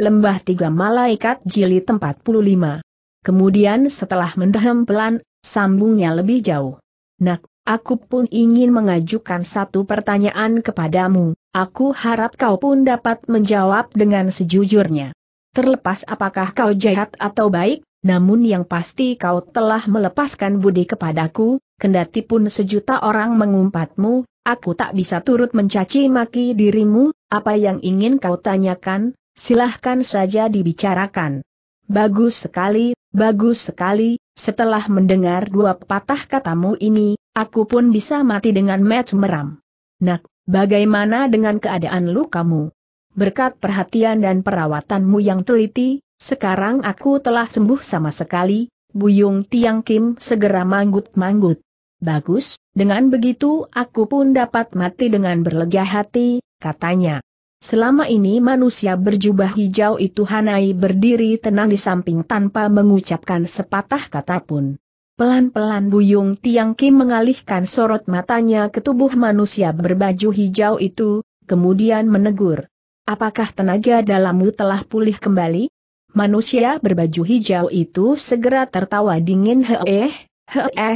Lembah Tiga Malaikat Jilid 45. Kemudian setelah mendahem pelan, sambungnya lebih jauh. Nak, aku pun ingin mengajukan satu pertanyaan kepadamu, aku harap kau pun dapat menjawab dengan sejujurnya. Terlepas apakah kau jahat atau baik, namun yang pasti kau telah melepaskan budi kepadaku, kendati pun sejuta orang mengumpatmu, aku tak bisa turut mencaci maki dirimu, apa yang ingin kau tanyakan, silahkan saja dibicarakan. Bagus sekali, bagus sekali, setelah mendengar dua patah katamu ini, aku pun bisa mati dengan match meram. Nak, bagaimana dengan keadaan lukamu? Berkat perhatian dan perawatanmu yang teliti, sekarang aku telah sembuh sama sekali, Buyung Tiang Kim segera manggut-manggut. Bagus, dengan begitu aku pun dapat mati dengan berlega hati, katanya. Selama ini manusia berjubah hijau itu Hanai berdiri tenang di samping tanpa mengucapkan sepatah kata pun. Pelan-pelan Buyung Tiang Kim mengalihkan sorot matanya ke tubuh manusia berbaju hijau itu, kemudian menegur. Apakah tenaga dalammu telah pulih kembali? Manusia berbaju hijau itu segera tertawa dingin "He he eh,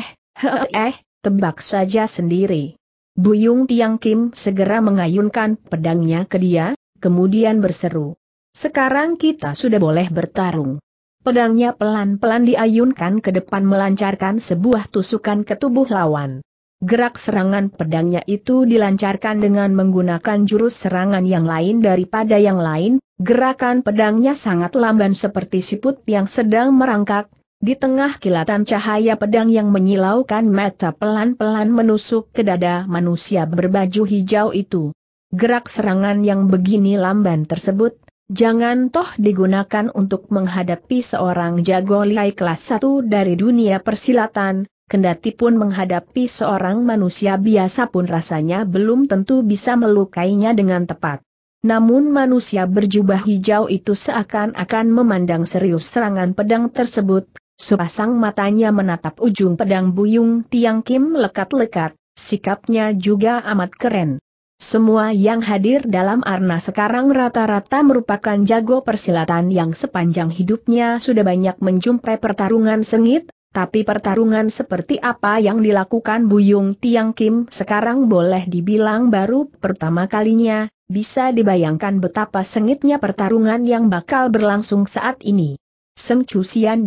eh, he eh, tebak saja sendiri. Buyung Tiang Kim segera mengayunkan pedangnya ke dia, kemudian berseru. Sekarang kita sudah boleh bertarung. Pedangnya pelan-pelan diayunkan ke depan melancarkan sebuah tusukan ke tubuh lawan. Gerak serangan pedangnya itu dilancarkan dengan menggunakan jurus serangan yang lain daripada yang lain, gerakan pedangnya sangat lamban seperti siput yang sedang merangkak, di tengah kilatan cahaya pedang yang menyilaukan mata pelan-pelan menusuk ke dada manusia berbaju hijau itu. Gerak serangan yang begini lamban tersebut, jangan toh digunakan untuk menghadapi seorang jago liai kelas 1 dari dunia persilatan, kendati pun menghadapi seorang manusia biasa pun rasanya belum tentu bisa melukainya dengan tepat. Namun manusia berjubah hijau itu seakan-akan memandang serius serangan pedang tersebut, Sepasang matanya menatap ujung pedang buyung Tiang Kim lekat-lekat, sikapnya juga amat keren. Semua yang hadir dalam Arna sekarang rata-rata merupakan jago persilatan yang sepanjang hidupnya sudah banyak menjumpai pertarungan sengit, tapi pertarungan seperti apa yang dilakukan Buyung Tiang Kim sekarang boleh dibilang baru pertama kalinya, bisa dibayangkan betapa sengitnya pertarungan yang bakal berlangsung saat ini. Seng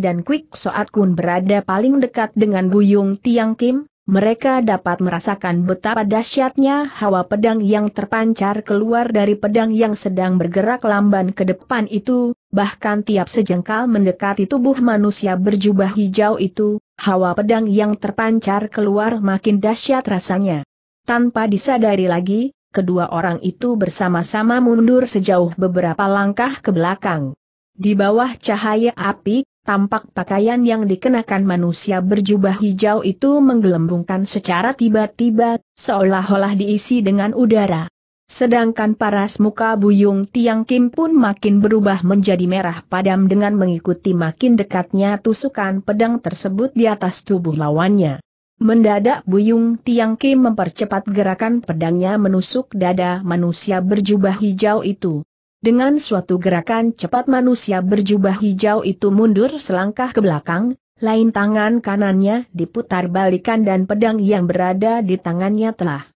dan Quick Soat Kun berada paling dekat dengan Buyung Tiang Kim, mereka dapat merasakan betapa dahsyatnya hawa pedang yang terpancar keluar dari pedang yang sedang bergerak lamban ke depan itu, bahkan tiap sejengkal mendekati tubuh manusia berjubah hijau itu, hawa pedang yang terpancar keluar makin dahsyat rasanya. Tanpa disadari lagi, kedua orang itu bersama-sama mundur sejauh beberapa langkah ke belakang. Di bawah cahaya api, tampak pakaian yang dikenakan manusia berjubah hijau itu menggelembungkan secara tiba-tiba, seolah-olah diisi dengan udara. Sedangkan paras muka Buyung Tiang Kim pun makin berubah menjadi merah padam dengan mengikuti makin dekatnya tusukan pedang tersebut di atas tubuh lawannya. Mendadak Buyung Tiang Kim mempercepat gerakan pedangnya menusuk dada manusia berjubah hijau itu. Dengan suatu gerakan cepat manusia berjubah hijau itu mundur selangkah ke belakang, lain tangan kanannya diputar balikan dan pedang yang berada di tangannya telah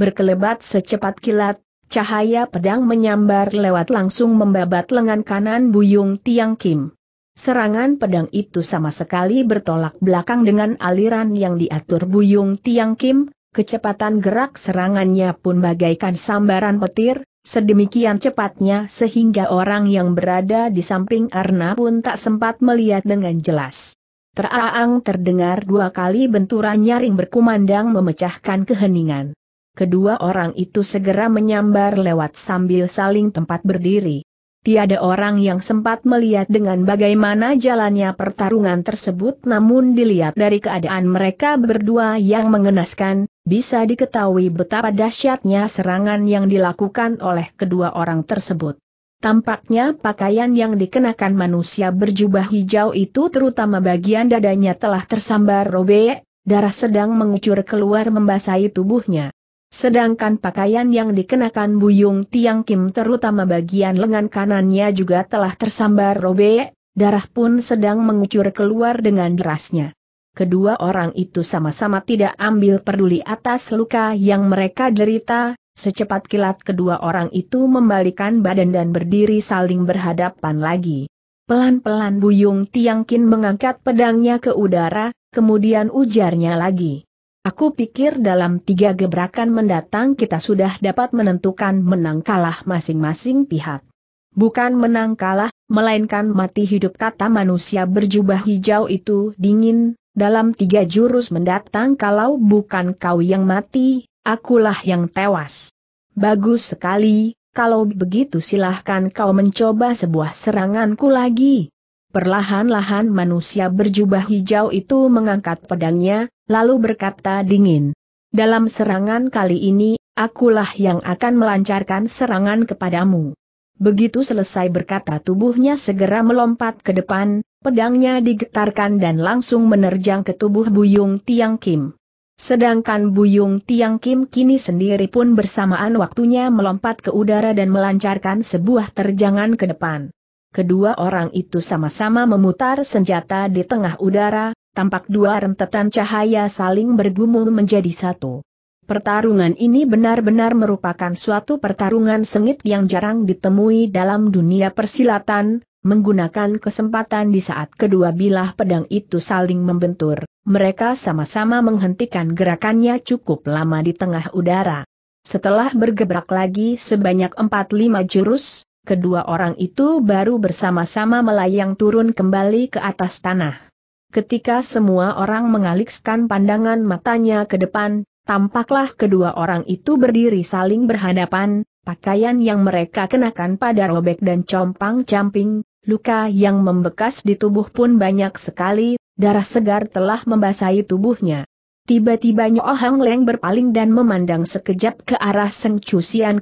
berkelebat secepat kilat, cahaya pedang menyambar lewat langsung membabat lengan kanan Buyung Tiang Kim. Serangan pedang itu sama sekali bertolak belakang dengan aliran yang diatur Buyung Tiang Kim, kecepatan gerak serangannya pun bagaikan sambaran petir, Sedemikian cepatnya sehingga orang yang berada di samping Arna pun tak sempat melihat dengan jelas. Teraang terdengar dua kali benturan nyaring berkumandang memecahkan keheningan. Kedua orang itu segera menyambar lewat sambil saling tempat berdiri. Tiada orang yang sempat melihat dengan bagaimana jalannya pertarungan tersebut namun dilihat dari keadaan mereka berdua yang mengenaskan, bisa diketahui betapa dahsyatnya serangan yang dilakukan oleh kedua orang tersebut. Tampaknya pakaian yang dikenakan manusia berjubah hijau itu terutama bagian dadanya telah tersambar robek, darah sedang mengucur keluar membasahi tubuhnya. Sedangkan pakaian yang dikenakan Buyung Tiang Kim terutama bagian lengan kanannya juga telah tersambar robek, darah pun sedang mengucur keluar dengan derasnya kedua orang itu sama-sama tidak ambil peduli atas luka yang mereka derita, secepat kilat kedua orang itu membalikan badan dan berdiri saling berhadapan lagi. Pelan-pelan Buyung Tiangkin mengangkat pedangnya ke udara, kemudian ujarnya lagi. Aku pikir dalam tiga gebrakan mendatang kita sudah dapat menentukan menang kalah masing-masing pihak. Bukan menang kalah, melainkan mati hidup kata manusia berjubah hijau itu dingin, dalam tiga jurus mendatang kalau bukan kau yang mati, akulah yang tewas. Bagus sekali, kalau begitu silahkan kau mencoba sebuah seranganku lagi. Perlahan-lahan manusia berjubah hijau itu mengangkat pedangnya, lalu berkata dingin. Dalam serangan kali ini, akulah yang akan melancarkan serangan kepadamu. Begitu selesai berkata tubuhnya segera melompat ke depan, Pedangnya digetarkan dan langsung menerjang ke tubuh Buyung Tiang Kim. Sedangkan Buyung Tiang Kim kini sendiri pun bersamaan waktunya melompat ke udara dan melancarkan sebuah terjangan ke depan. Kedua orang itu sama-sama memutar senjata di tengah udara, tampak dua rentetan cahaya saling bergumul menjadi satu. Pertarungan ini benar-benar merupakan suatu pertarungan sengit yang jarang ditemui dalam dunia persilatan, menggunakan kesempatan di saat kedua bilah pedang itu saling membentur, mereka sama-sama menghentikan gerakannya cukup lama di tengah udara. Setelah bergebrak lagi sebanyak 4-5 jurus, kedua orang itu baru bersama-sama melayang turun kembali ke atas tanah. Ketika semua orang mengalihkan pandangan matanya ke depan, tampaklah kedua orang itu berdiri saling berhadapan, pakaian yang mereka kenakan pada robek dan compang-camping, luka yang membekas di tubuh pun banyak sekali, darah segar telah membasahi tubuhnya. Tiba-tiba Nyo Hang Leng berpaling dan memandang sekejap ke arah Seng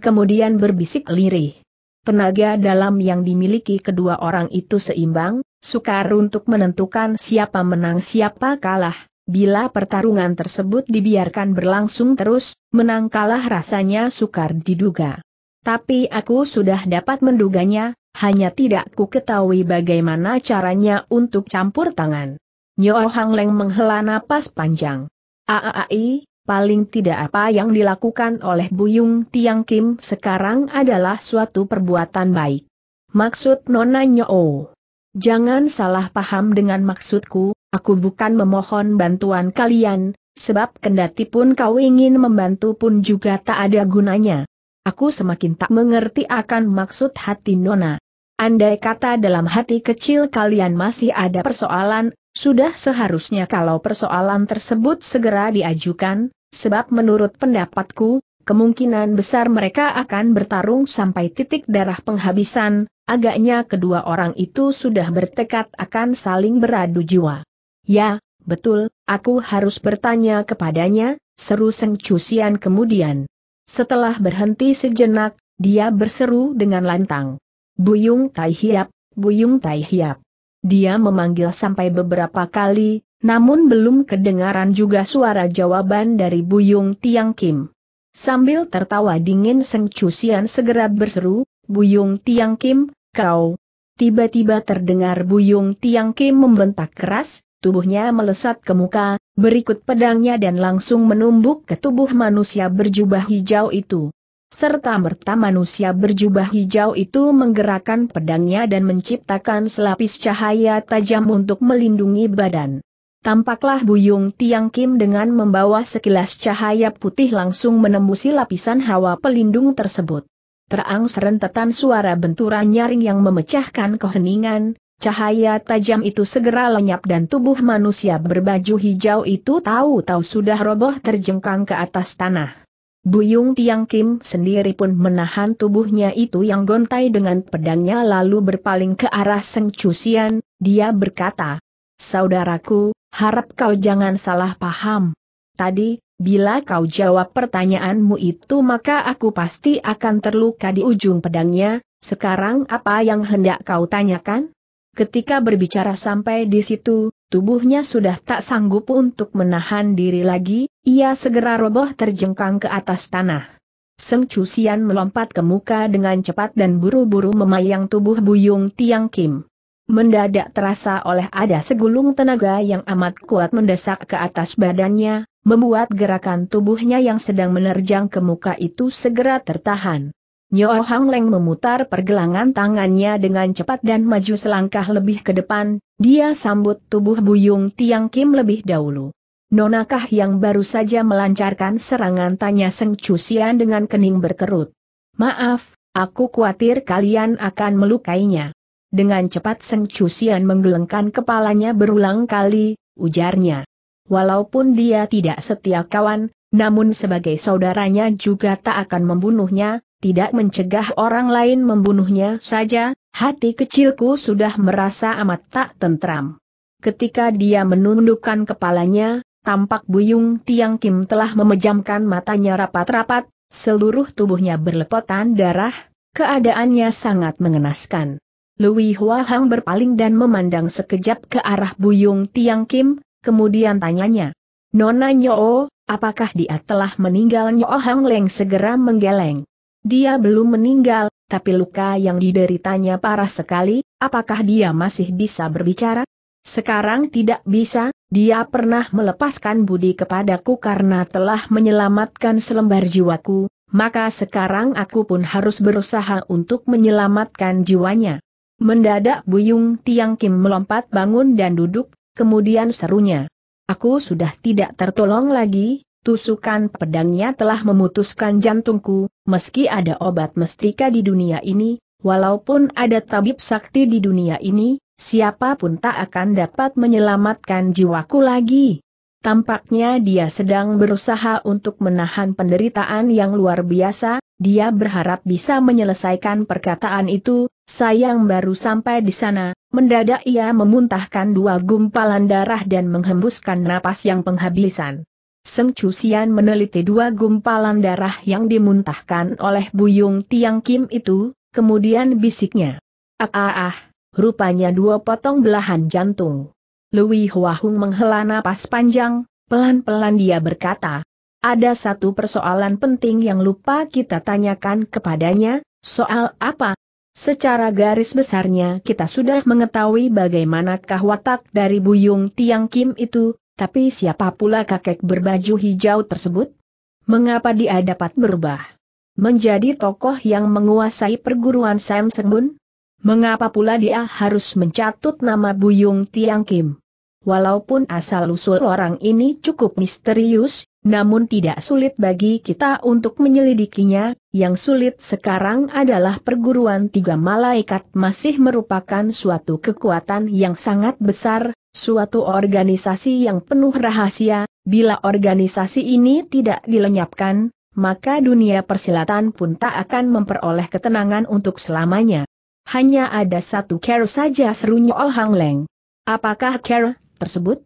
kemudian berbisik lirih. Tenaga dalam yang dimiliki kedua orang itu seimbang, sukar untuk menentukan siapa menang siapa kalah. Bila pertarungan tersebut dibiarkan berlangsung terus, menang kalah rasanya sukar diduga. Tapi aku sudah dapat menduganya, hanya tidak ku ketahui bagaimana caranya untuk campur tangan. Nyo Hang Leng menghela napas panjang. Aai, paling tidak apa yang dilakukan oleh Buyung Tiang Kim sekarang adalah suatu perbuatan baik. Maksud Nona Nyo. Jangan salah paham dengan maksudku, aku bukan memohon bantuan kalian, sebab kendati pun kau ingin membantu pun juga tak ada gunanya. Aku semakin tak mengerti akan maksud hati Nona. Andai kata dalam hati kecil kalian masih ada persoalan, sudah seharusnya kalau persoalan tersebut segera diajukan, sebab menurut pendapatku, kemungkinan besar mereka akan bertarung sampai titik darah penghabisan, agaknya kedua orang itu sudah bertekad akan saling beradu jiwa. Ya, betul, aku harus bertanya kepadanya, seru Seng Cusian kemudian. Setelah berhenti sejenak, dia berseru dengan lantang. Buyung Tai Hiap, Buyung Tai Hiap. Dia memanggil sampai beberapa kali, namun belum kedengaran juga suara jawaban dari Buyung Tiang Kim. Sambil tertawa dingin Seng Chusian segera berseru, Buyung Tiang Kim, kau. Tiba-tiba terdengar Buyung Tiang Kim membentak keras, tubuhnya melesat ke muka, berikut pedangnya dan langsung menumbuk ke tubuh manusia berjubah hijau itu serta merta manusia berjubah hijau itu menggerakkan pedangnya dan menciptakan selapis cahaya tajam untuk melindungi badan. Tampaklah Buyung Tiang Kim dengan membawa sekilas cahaya putih langsung menembusi lapisan hawa pelindung tersebut. Terang serentetan suara benturan nyaring yang memecahkan keheningan, cahaya tajam itu segera lenyap dan tubuh manusia berbaju hijau itu tahu-tahu sudah roboh terjengkang ke atas tanah. Buyung Tiang Kim sendiri pun menahan tubuhnya itu yang gontai dengan pedangnya lalu berpaling ke arah Seng Chusian. dia berkata, Saudaraku, harap kau jangan salah paham. Tadi, bila kau jawab pertanyaanmu itu maka aku pasti akan terluka di ujung pedangnya, sekarang apa yang hendak kau tanyakan? Ketika berbicara sampai di situ, Tubuhnya sudah tak sanggup untuk menahan diri lagi, ia segera roboh terjengkang ke atas tanah. Seng Chusian melompat ke muka dengan cepat dan buru-buru memayang tubuh Buyung Tiang Kim. Mendadak terasa oleh ada segulung tenaga yang amat kuat mendesak ke atas badannya, membuat gerakan tubuhnya yang sedang menerjang ke muka itu segera tertahan. Nyo Hang Leng memutar pergelangan tangannya dengan cepat dan maju selangkah lebih ke depan, dia sambut tubuh Buyung Tiang Kim lebih dahulu. Nonakah yang baru saja melancarkan serangan tanya Seng dengan kening berkerut. Maaf, aku khawatir kalian akan melukainya. Dengan cepat Seng menggelengkan kepalanya berulang kali, ujarnya. Walaupun dia tidak setia kawan, namun sebagai saudaranya juga tak akan membunuhnya, tidak mencegah orang lain membunuhnya saja, hati kecilku sudah merasa amat tak tentram. Ketika dia menundukkan kepalanya, tampak Buyung Tiang Kim telah memejamkan matanya rapat-rapat, seluruh tubuhnya berlepotan darah, keadaannya sangat mengenaskan. Lui Hua Hang berpaling dan memandang sekejap ke arah Buyung Tiang Kim, kemudian tanyanya, Nona Nyo, apakah dia telah meninggal Nyo Hang Leng segera menggeleng. Dia belum meninggal, tapi luka yang dideritanya parah sekali, apakah dia masih bisa berbicara? Sekarang tidak bisa, dia pernah melepaskan budi kepadaku karena telah menyelamatkan selembar jiwaku, maka sekarang aku pun harus berusaha untuk menyelamatkan jiwanya. Mendadak Buyung Tiang Kim melompat bangun dan duduk, kemudian serunya. Aku sudah tidak tertolong lagi, Tusukan pedangnya telah memutuskan jantungku, meski ada obat mestika di dunia ini, walaupun ada tabib sakti di dunia ini, siapapun tak akan dapat menyelamatkan jiwaku lagi. Tampaknya dia sedang berusaha untuk menahan penderitaan yang luar biasa, dia berharap bisa menyelesaikan perkataan itu, sayang baru sampai di sana, mendadak ia memuntahkan dua gumpalan darah dan menghembuskan napas yang penghabisan. Seng Cusian meneliti dua gumpalan darah yang dimuntahkan oleh Buyung Tiang Kim itu, kemudian bisiknya. Ah ah ah, rupanya dua potong belahan jantung. Lui Huahung menghela napas panjang, pelan-pelan dia berkata. Ada satu persoalan penting yang lupa kita tanyakan kepadanya, soal apa? Secara garis besarnya kita sudah mengetahui bagaimanakah watak dari Buyung Tiang Kim itu, tapi siapa pula kakek berbaju hijau tersebut? Mengapa dia dapat berubah? Menjadi tokoh yang menguasai perguruan Sam Mengapa pula dia harus mencatut nama Buyung Tiang Kim? Walaupun asal-usul orang ini cukup misterius, namun tidak sulit bagi kita untuk menyelidikinya, yang sulit sekarang adalah perguruan tiga malaikat masih merupakan suatu kekuatan yang sangat besar, suatu organisasi yang penuh rahasia, bila organisasi ini tidak dilenyapkan, maka dunia persilatan pun tak akan memperoleh ketenangan untuk selamanya. Hanya ada satu care saja seru Nyo Hang Leng. Apakah care tersebut?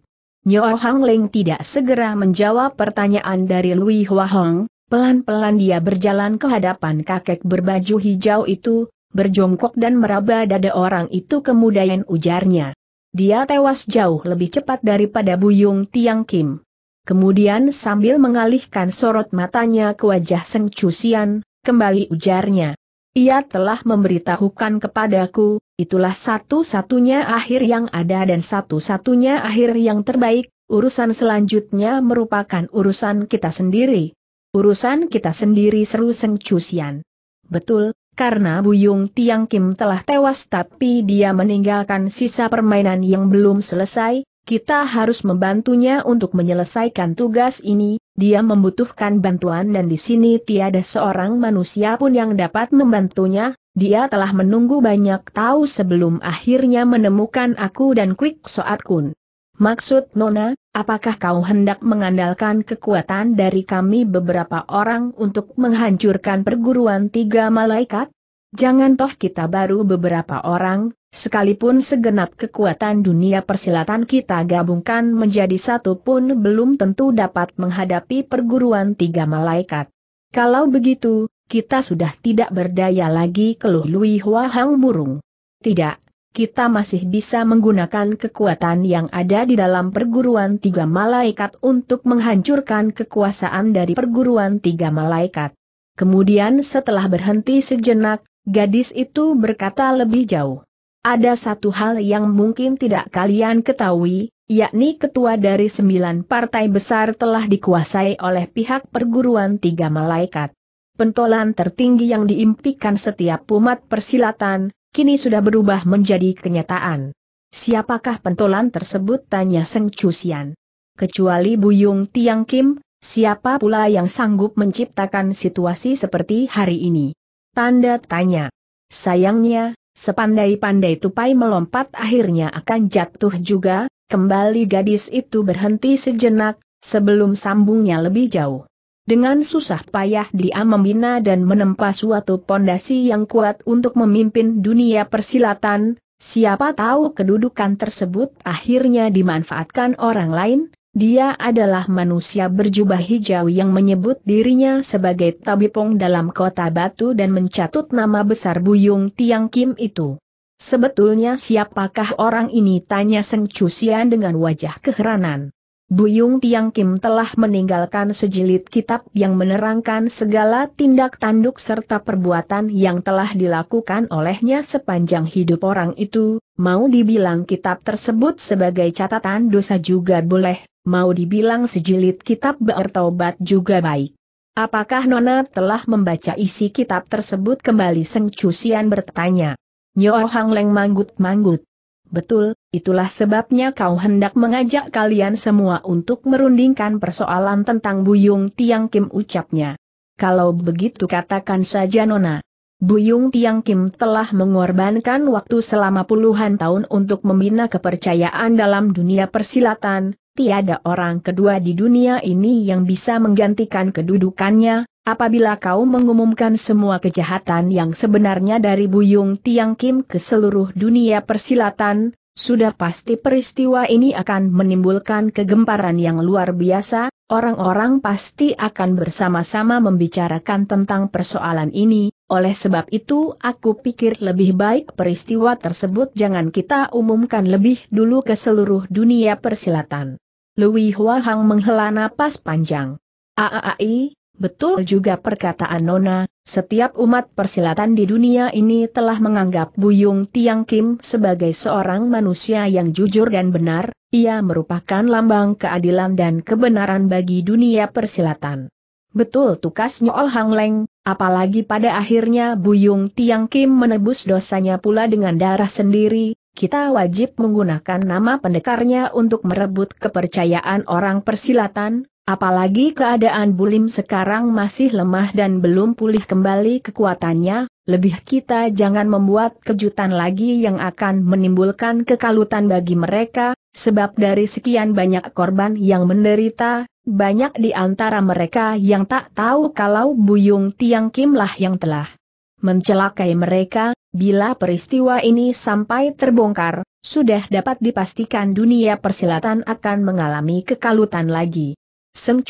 Nyo Hang Leng tidak segera menjawab pertanyaan dari Lui Hua Hong, pelan-pelan dia berjalan ke hadapan kakek berbaju hijau itu, berjongkok dan meraba dada orang itu kemudian ujarnya. Dia tewas jauh lebih cepat daripada Buyung Tiang Kim. Kemudian sambil mengalihkan sorot matanya ke wajah Seng Chusian, kembali ujarnya. Ia telah memberitahukan kepadaku, itulah satu-satunya akhir yang ada dan satu-satunya akhir yang terbaik, urusan selanjutnya merupakan urusan kita sendiri. Urusan kita sendiri seru Seng Chusian. Betul, karena Buyung Tiang Kim telah tewas tapi dia meninggalkan sisa permainan yang belum selesai, kita harus membantunya untuk menyelesaikan tugas ini, dia membutuhkan bantuan dan di sini tiada seorang manusia pun yang dapat membantunya, dia telah menunggu banyak tahu sebelum akhirnya menemukan aku dan Quick Soat Kun. Maksud Nona, apakah kau hendak mengandalkan kekuatan dari kami beberapa orang untuk menghancurkan perguruan tiga malaikat? Jangan toh kita baru beberapa orang, sekalipun segenap kekuatan dunia persilatan kita gabungkan menjadi satu pun belum tentu dapat menghadapi perguruan tiga malaikat. Kalau begitu, kita sudah tidak berdaya lagi keluh Lui Hua Hang Murung. Tidak, kita masih bisa menggunakan kekuatan yang ada di dalam perguruan tiga malaikat untuk menghancurkan kekuasaan dari perguruan tiga malaikat. Kemudian setelah berhenti sejenak, gadis itu berkata lebih jauh. Ada satu hal yang mungkin tidak kalian ketahui, yakni ketua dari sembilan partai besar telah dikuasai oleh pihak perguruan tiga malaikat. Pentolan tertinggi yang diimpikan setiap umat persilatan, kini sudah berubah menjadi kenyataan. Siapakah pentolan tersebut tanya Seng Chusian. Kecuali Buyung Tiang Kim, siapa pula yang sanggup menciptakan situasi seperti hari ini? Tanda tanya. Sayangnya, sepandai-pandai tupai melompat akhirnya akan jatuh juga, kembali gadis itu berhenti sejenak, sebelum sambungnya lebih jauh. Dengan susah payah dia membina dan menempa suatu pondasi yang kuat untuk memimpin dunia persilatan, siapa tahu kedudukan tersebut akhirnya dimanfaatkan orang lain, dia adalah manusia berjubah hijau yang menyebut dirinya sebagai tabipong dalam kota batu dan mencatut nama besar Buyung Tiang Kim itu. Sebetulnya siapakah orang ini tanya Seng Cusian dengan wajah keheranan. Buyung Tiang Kim telah meninggalkan sejilid kitab yang menerangkan segala tindak tanduk serta perbuatan yang telah dilakukan olehnya sepanjang hidup orang itu, mau dibilang kitab tersebut sebagai catatan dosa juga boleh, mau dibilang sejilid kitab bertobat juga baik. Apakah Nona telah membaca isi kitab tersebut kembali Seng Cusian bertanya. Nyo Hang Leng manggut-manggut. Betul, itulah sebabnya kau hendak mengajak kalian semua untuk merundingkan persoalan tentang Buyung Tiang Kim ucapnya. Kalau begitu katakan saja Nona. Buyung Tiang Kim telah mengorbankan waktu selama puluhan tahun untuk membina kepercayaan dalam dunia persilatan, tiada orang kedua di dunia ini yang bisa menggantikan kedudukannya, Apabila kau mengumumkan semua kejahatan yang sebenarnya dari Buyung Tiang Kim ke seluruh dunia persilatan, sudah pasti peristiwa ini akan menimbulkan kegemparan yang luar biasa, orang-orang pasti akan bersama-sama membicarakan tentang persoalan ini, oleh sebab itu aku pikir lebih baik peristiwa tersebut jangan kita umumkan lebih dulu ke seluruh dunia persilatan. Louis Hua Hang menghela napas panjang. Aaai. Betul juga perkataan Nona, setiap umat persilatan di dunia ini telah menganggap Buyung Tiang Kim sebagai seorang manusia yang jujur dan benar, ia merupakan lambang keadilan dan kebenaran bagi dunia persilatan. Betul tukas Nyol Hang Leng, apalagi pada akhirnya Buyung Tiang Kim menebus dosanya pula dengan darah sendiri, kita wajib menggunakan nama pendekarnya untuk merebut kepercayaan orang persilatan, Apalagi keadaan Bulim sekarang masih lemah dan belum pulih kembali kekuatannya, lebih kita jangan membuat kejutan lagi yang akan menimbulkan kekalutan bagi mereka, sebab dari sekian banyak korban yang menderita, banyak di antara mereka yang tak tahu kalau Buyung Tiang Kimlah yang telah mencelakai mereka, bila peristiwa ini sampai terbongkar, sudah dapat dipastikan dunia persilatan akan mengalami kekalutan lagi. Seng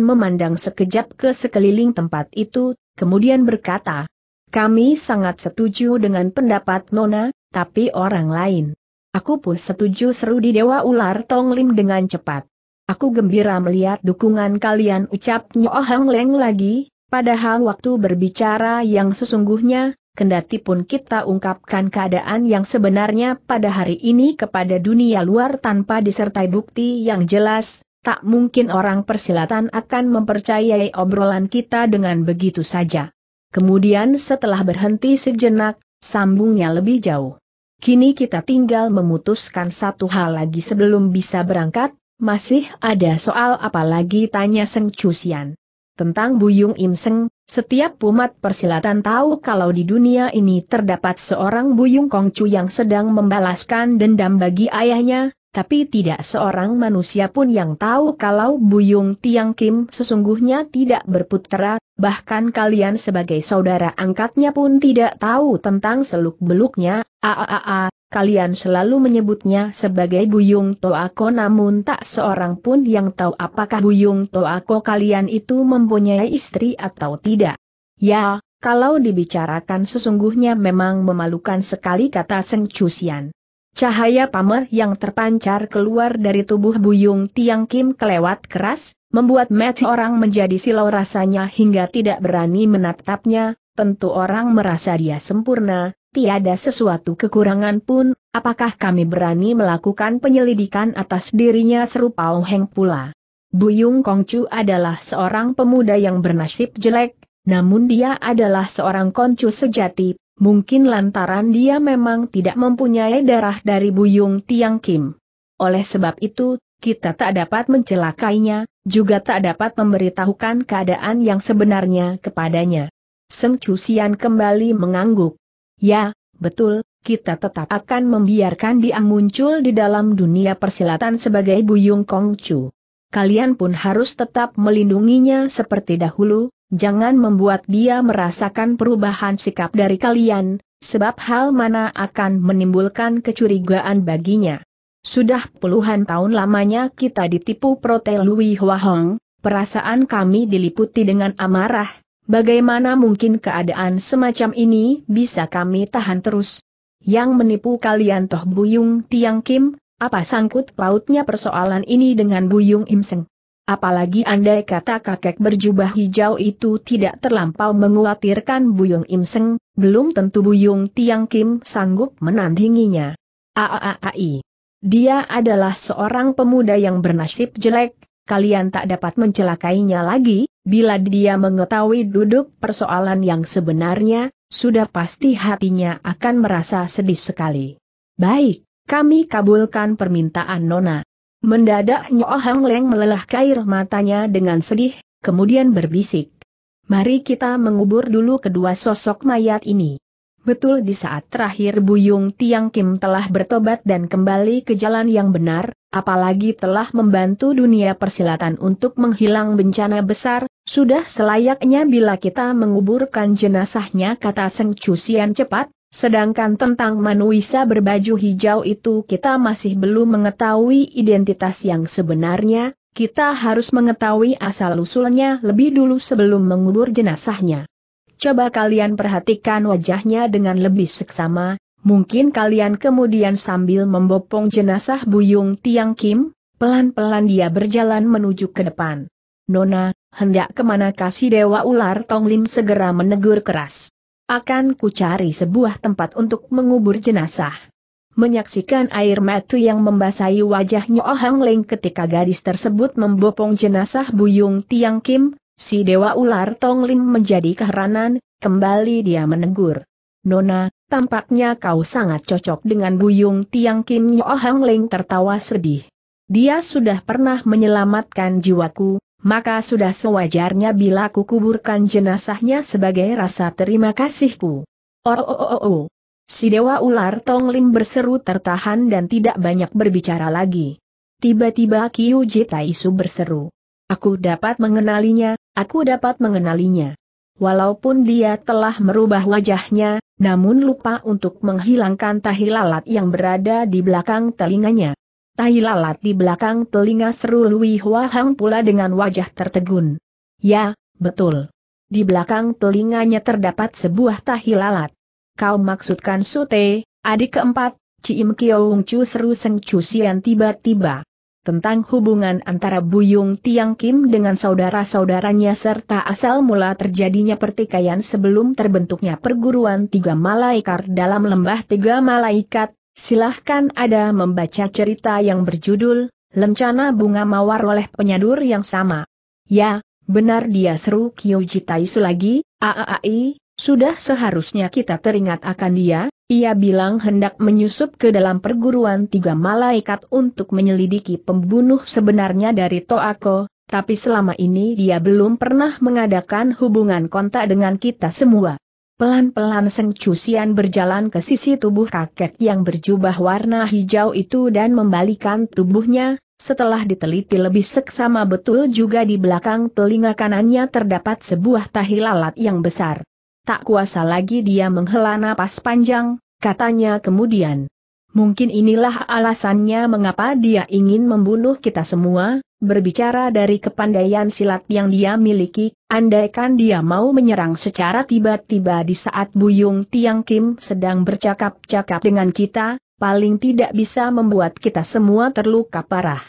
memandang sekejap ke sekeliling tempat itu, kemudian berkata, kami sangat setuju dengan pendapat Nona, tapi orang lain. Aku pun setuju seru di Dewa Ular Tonglim dengan cepat. Aku gembira melihat dukungan kalian ucap Nyo Hang Leng lagi, padahal waktu berbicara yang sesungguhnya, kendati pun kita ungkapkan keadaan yang sebenarnya pada hari ini kepada dunia luar tanpa disertai bukti yang jelas, tak mungkin orang persilatan akan mempercayai obrolan kita dengan begitu saja. Kemudian setelah berhenti sejenak, sambungnya lebih jauh. Kini kita tinggal memutuskan satu hal lagi sebelum bisa berangkat, masih ada soal apa lagi tanya Seng Tentang Buyung Im Seng, setiap umat persilatan tahu kalau di dunia ini terdapat seorang Buyung Kongcu yang sedang membalaskan dendam bagi ayahnya, tapi tidak seorang manusia pun yang tahu kalau Buyung Tiang Kim sesungguhnya tidak berputera, bahkan kalian sebagai saudara angkatnya pun tidak tahu tentang seluk-beluknya, aaa, kalian selalu menyebutnya sebagai Buyung Toako namun tak seorang pun yang tahu apakah Buyung Toako kalian itu mempunyai istri atau tidak. Ya, kalau dibicarakan sesungguhnya memang memalukan sekali kata Seng Chusian. Cahaya pamer yang terpancar keluar dari tubuh Buyung Tiang Kim kelewat keras, membuat mata orang menjadi silau rasanya hingga tidak berani menatapnya, tentu orang merasa dia sempurna, tiada sesuatu kekurangan pun, apakah kami berani melakukan penyelidikan atas dirinya serupa Pao Heng pula. Buyung Kongcu adalah seorang pemuda yang bernasib jelek, namun dia adalah seorang koncu sejati, mungkin lantaran dia memang tidak mempunyai darah dari Buyung Tiang Kim. Oleh sebab itu, kita tak dapat mencelakainya, juga tak dapat memberitahukan keadaan yang sebenarnya kepadanya. Seng Chusian kembali mengangguk. Ya, betul, kita tetap akan membiarkan dia muncul di dalam dunia persilatan sebagai Buyung Kong Chu. Kalian pun harus tetap melindunginya seperti dahulu, jangan membuat dia merasakan perubahan sikap dari kalian, sebab hal mana akan menimbulkan kecurigaan baginya. Sudah puluhan tahun lamanya kita ditipu prote Louis Hong. perasaan kami diliputi dengan amarah, bagaimana mungkin keadaan semacam ini bisa kami tahan terus? Yang menipu kalian Toh Buyung Tiang Kim, apa sangkut pautnya persoalan ini dengan Buyung Imseng? Apalagi andai kata kakek berjubah hijau itu tidak terlampau menguatirkan Buyung Im Seng, belum tentu Buyung Tiang Kim sanggup menandinginya. Aaai. Dia adalah seorang pemuda yang bernasib jelek, kalian tak dapat mencelakainya lagi, bila dia mengetahui duduk persoalan yang sebenarnya, sudah pasti hatinya akan merasa sedih sekali. Baik, kami kabulkan permintaan Nona. Mendadak Nyo Leng melelah kair matanya dengan sedih, kemudian berbisik. Mari kita mengubur dulu kedua sosok mayat ini. Betul di saat terakhir Buyung Tiang Kim telah bertobat dan kembali ke jalan yang benar, apalagi telah membantu dunia persilatan untuk menghilang bencana besar, sudah selayaknya bila kita menguburkan jenazahnya kata Seng Cusian cepat, Sedangkan tentang manusia berbaju hijau itu kita masih belum mengetahui identitas yang sebenarnya, kita harus mengetahui asal-usulnya lebih dulu sebelum mengubur jenazahnya. Coba kalian perhatikan wajahnya dengan lebih seksama, mungkin kalian kemudian sambil membopong jenazah Buyung Tiang Kim, pelan-pelan dia berjalan menuju ke depan. Nona, hendak kemana kasih Dewa Ular Tong Lim segera menegur keras. Akan kucari sebuah tempat untuk mengubur jenazah. Menyaksikan air mata yang membasahi wajahnya Oh Ling ketika gadis tersebut membopong jenazah Buyung Tiang Kim, si Dewa Ular Tong Lim menjadi keheranan, kembali dia menegur. Nona, tampaknya kau sangat cocok dengan Buyung Tiang Kim Oh Ling tertawa sedih. Dia sudah pernah menyelamatkan jiwaku, maka sudah sewajarnya bila ku kuburkan jenazahnya sebagai rasa terima kasihku. Oh, oh, oh, oh, oh. Si Dewa Ular Tonglim berseru tertahan dan tidak banyak berbicara lagi. Tiba-tiba Kyuji Taisu berseru. Aku dapat mengenalinya, aku dapat mengenalinya. Walaupun dia telah merubah wajahnya, namun lupa untuk menghilangkan tahi lalat yang berada di belakang telinganya tai lalat di belakang telinga seru Lui Hua Hang pula dengan wajah tertegun. Ya, betul. Di belakang telinganya terdapat sebuah tahi lalat. Kau maksudkan Sute, adik keempat, Ciim Wung Chu seru Seng Chu Sian tiba-tiba. Tentang hubungan antara Buyung Tiang Kim dengan saudara-saudaranya serta asal mula terjadinya pertikaian sebelum terbentuknya perguruan tiga malaikat dalam lembah tiga malaikat, Silahkan ada membaca cerita yang berjudul, Lencana Bunga Mawar oleh penyadur yang sama. Ya, benar dia seru Kyoji Taisu lagi, AAAI, sudah seharusnya kita teringat akan dia, ia bilang hendak menyusup ke dalam perguruan tiga malaikat untuk menyelidiki pembunuh sebenarnya dari Toako, tapi selama ini dia belum pernah mengadakan hubungan kontak dengan kita semua. Pelan-pelan Seng Cusian berjalan ke sisi tubuh kakek yang berjubah warna hijau itu dan membalikan tubuhnya, setelah diteliti lebih seksama betul juga di belakang telinga kanannya terdapat sebuah tahi lalat yang besar. Tak kuasa lagi dia menghela napas panjang, katanya kemudian. Mungkin inilah alasannya mengapa dia ingin membunuh kita semua, berbicara dari kepandaian silat yang dia miliki, andaikan dia mau menyerang secara tiba-tiba di saat Buyung Tiang Kim sedang bercakap-cakap dengan kita, paling tidak bisa membuat kita semua terluka parah.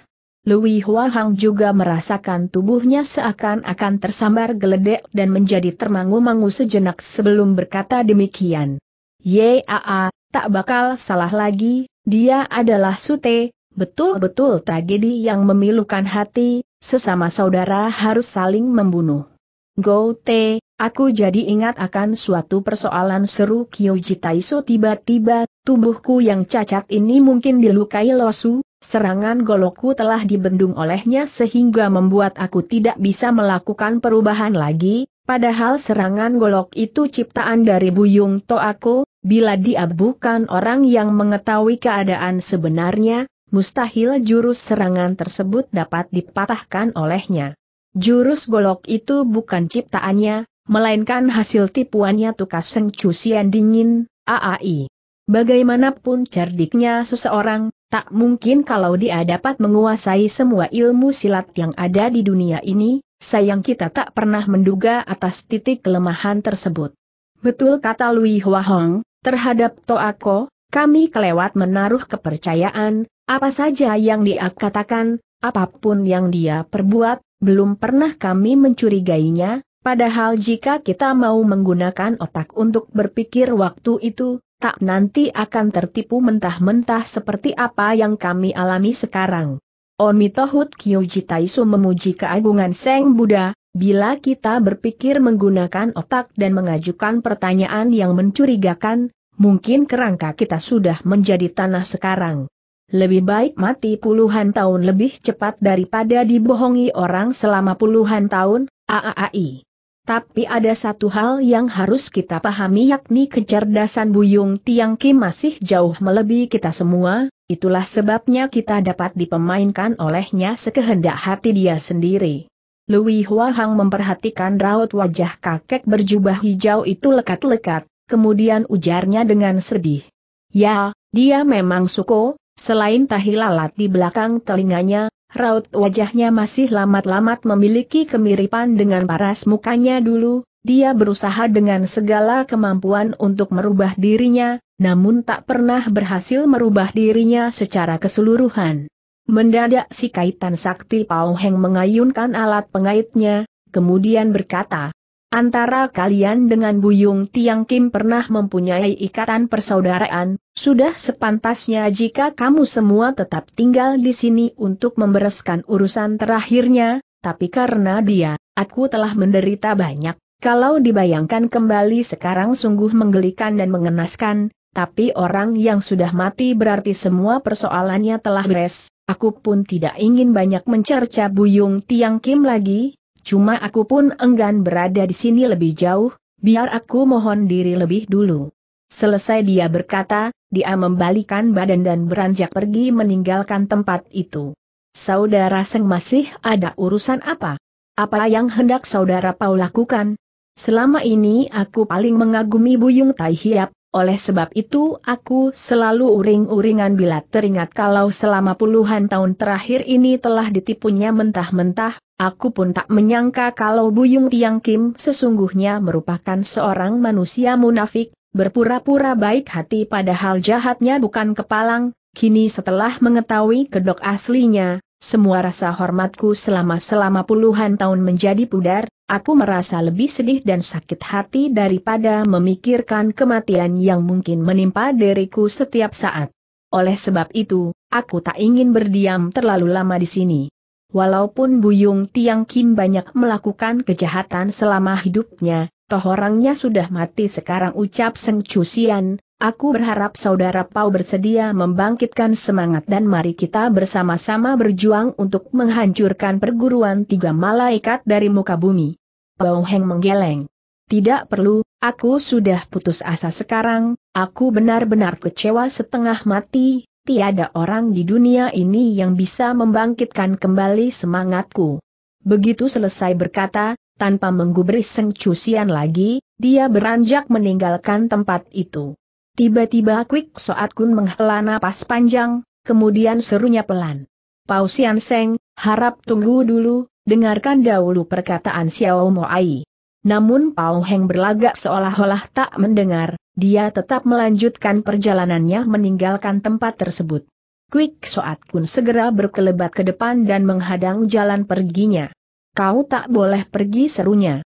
Lui Hua juga merasakan tubuhnya seakan-akan tersambar geledek dan menjadi termangu-mangu sejenak sebelum berkata demikian. Yaa, tak bakal salah lagi, dia adalah Sute, betul-betul tragedi yang memilukan hati, sesama saudara harus saling membunuh. Go Te, aku jadi ingat akan suatu persoalan seru Kyoji Taiso tiba-tiba, tubuhku yang cacat ini mungkin dilukai losu, serangan goloku telah dibendung olehnya sehingga membuat aku tidak bisa melakukan perubahan lagi, padahal serangan golok itu ciptaan dari Buyung Toako, aku, Bila dia bukan orang yang mengetahui keadaan sebenarnya, mustahil jurus serangan tersebut dapat dipatahkan olehnya. Jurus golok itu bukan ciptaannya, melainkan hasil tipuannya tukas sengcusian dingin, AAI. Bagaimanapun cerdiknya seseorang, tak mungkin kalau dia dapat menguasai semua ilmu silat yang ada di dunia ini, sayang kita tak pernah menduga atas titik kelemahan tersebut. Betul kata Lui Hua Hong, Terhadap Toako, kami kelewat menaruh kepercayaan, apa saja yang dia katakan, apapun yang dia perbuat, belum pernah kami mencurigainya, padahal jika kita mau menggunakan otak untuk berpikir waktu itu, tak nanti akan tertipu mentah-mentah seperti apa yang kami alami sekarang. Omitohut Kyuji memuji keagungan Seng Buddha, Bila kita berpikir menggunakan otak dan mengajukan pertanyaan yang mencurigakan, mungkin kerangka kita sudah menjadi tanah sekarang. Lebih baik mati puluhan tahun lebih cepat daripada dibohongi orang selama puluhan tahun, AAAI. Tapi ada satu hal yang harus kita pahami yakni kecerdasan Buyung Tiang Kim masih jauh melebihi kita semua, itulah sebabnya kita dapat dipemainkan olehnya sekehendak hati dia sendiri. Lui Hua Hang memperhatikan raut wajah kakek berjubah hijau itu lekat-lekat, kemudian ujarnya dengan sedih. Ya, dia memang suko, selain tahi lalat di belakang telinganya, raut wajahnya masih lamat-lamat memiliki kemiripan dengan paras mukanya dulu, dia berusaha dengan segala kemampuan untuk merubah dirinya, namun tak pernah berhasil merubah dirinya secara keseluruhan. Mendadak si kaitan sakti Pao Heng mengayunkan alat pengaitnya, kemudian berkata, Antara kalian dengan Buyung Tiang Kim pernah mempunyai ikatan persaudaraan, sudah sepantasnya jika kamu semua tetap tinggal di sini untuk membereskan urusan terakhirnya, tapi karena dia, aku telah menderita banyak. Kalau dibayangkan kembali sekarang sungguh menggelikan dan mengenaskan, tapi orang yang sudah mati berarti semua persoalannya telah beres, Aku pun tidak ingin banyak mencerca Buyung Tiang Kim lagi, cuma aku pun enggan berada di sini lebih jauh, biar aku mohon diri lebih dulu. Selesai dia berkata, dia membalikan badan dan beranjak pergi meninggalkan tempat itu. Saudara Seng masih ada urusan apa? Apa yang hendak saudara Pau lakukan? Selama ini aku paling mengagumi Buyung Tai Hiap, oleh sebab itu aku selalu uring-uringan bila teringat kalau selama puluhan tahun terakhir ini telah ditipunya mentah-mentah, aku pun tak menyangka kalau Buyung Tiang Kim sesungguhnya merupakan seorang manusia munafik, berpura-pura baik hati padahal jahatnya bukan kepalang, kini setelah mengetahui kedok aslinya, semua rasa hormatku selama-selama puluhan tahun menjadi pudar, aku merasa lebih sedih dan sakit hati daripada memikirkan kematian yang mungkin menimpa diriku setiap saat. Oleh sebab itu, aku tak ingin berdiam terlalu lama di sini. Walaupun Buyung Tiang Kim banyak melakukan kejahatan selama hidupnya, toh orangnya sudah mati sekarang ucap Seng Cusian, Aku berharap saudara Pau bersedia membangkitkan semangat dan mari kita bersama-sama berjuang untuk menghancurkan perguruan tiga malaikat dari muka bumi. Pao Heng menggeleng. Tidak perlu, aku sudah putus asa sekarang, aku benar-benar kecewa setengah mati, tiada orang di dunia ini yang bisa membangkitkan kembali semangatku. Begitu selesai berkata, tanpa menggubris sengcusian lagi, dia beranjak meninggalkan tempat itu. Tiba-tiba Quick Soat Kun menghela napas panjang, kemudian serunya pelan. Pausian Seng, harap tunggu dulu, dengarkan dahulu perkataan Xiao Mo Ai. Namun Pao Heng berlagak seolah-olah tak mendengar, dia tetap melanjutkan perjalanannya meninggalkan tempat tersebut. Quick Soat Kun segera berkelebat ke depan dan menghadang jalan perginya. Kau tak boleh pergi serunya.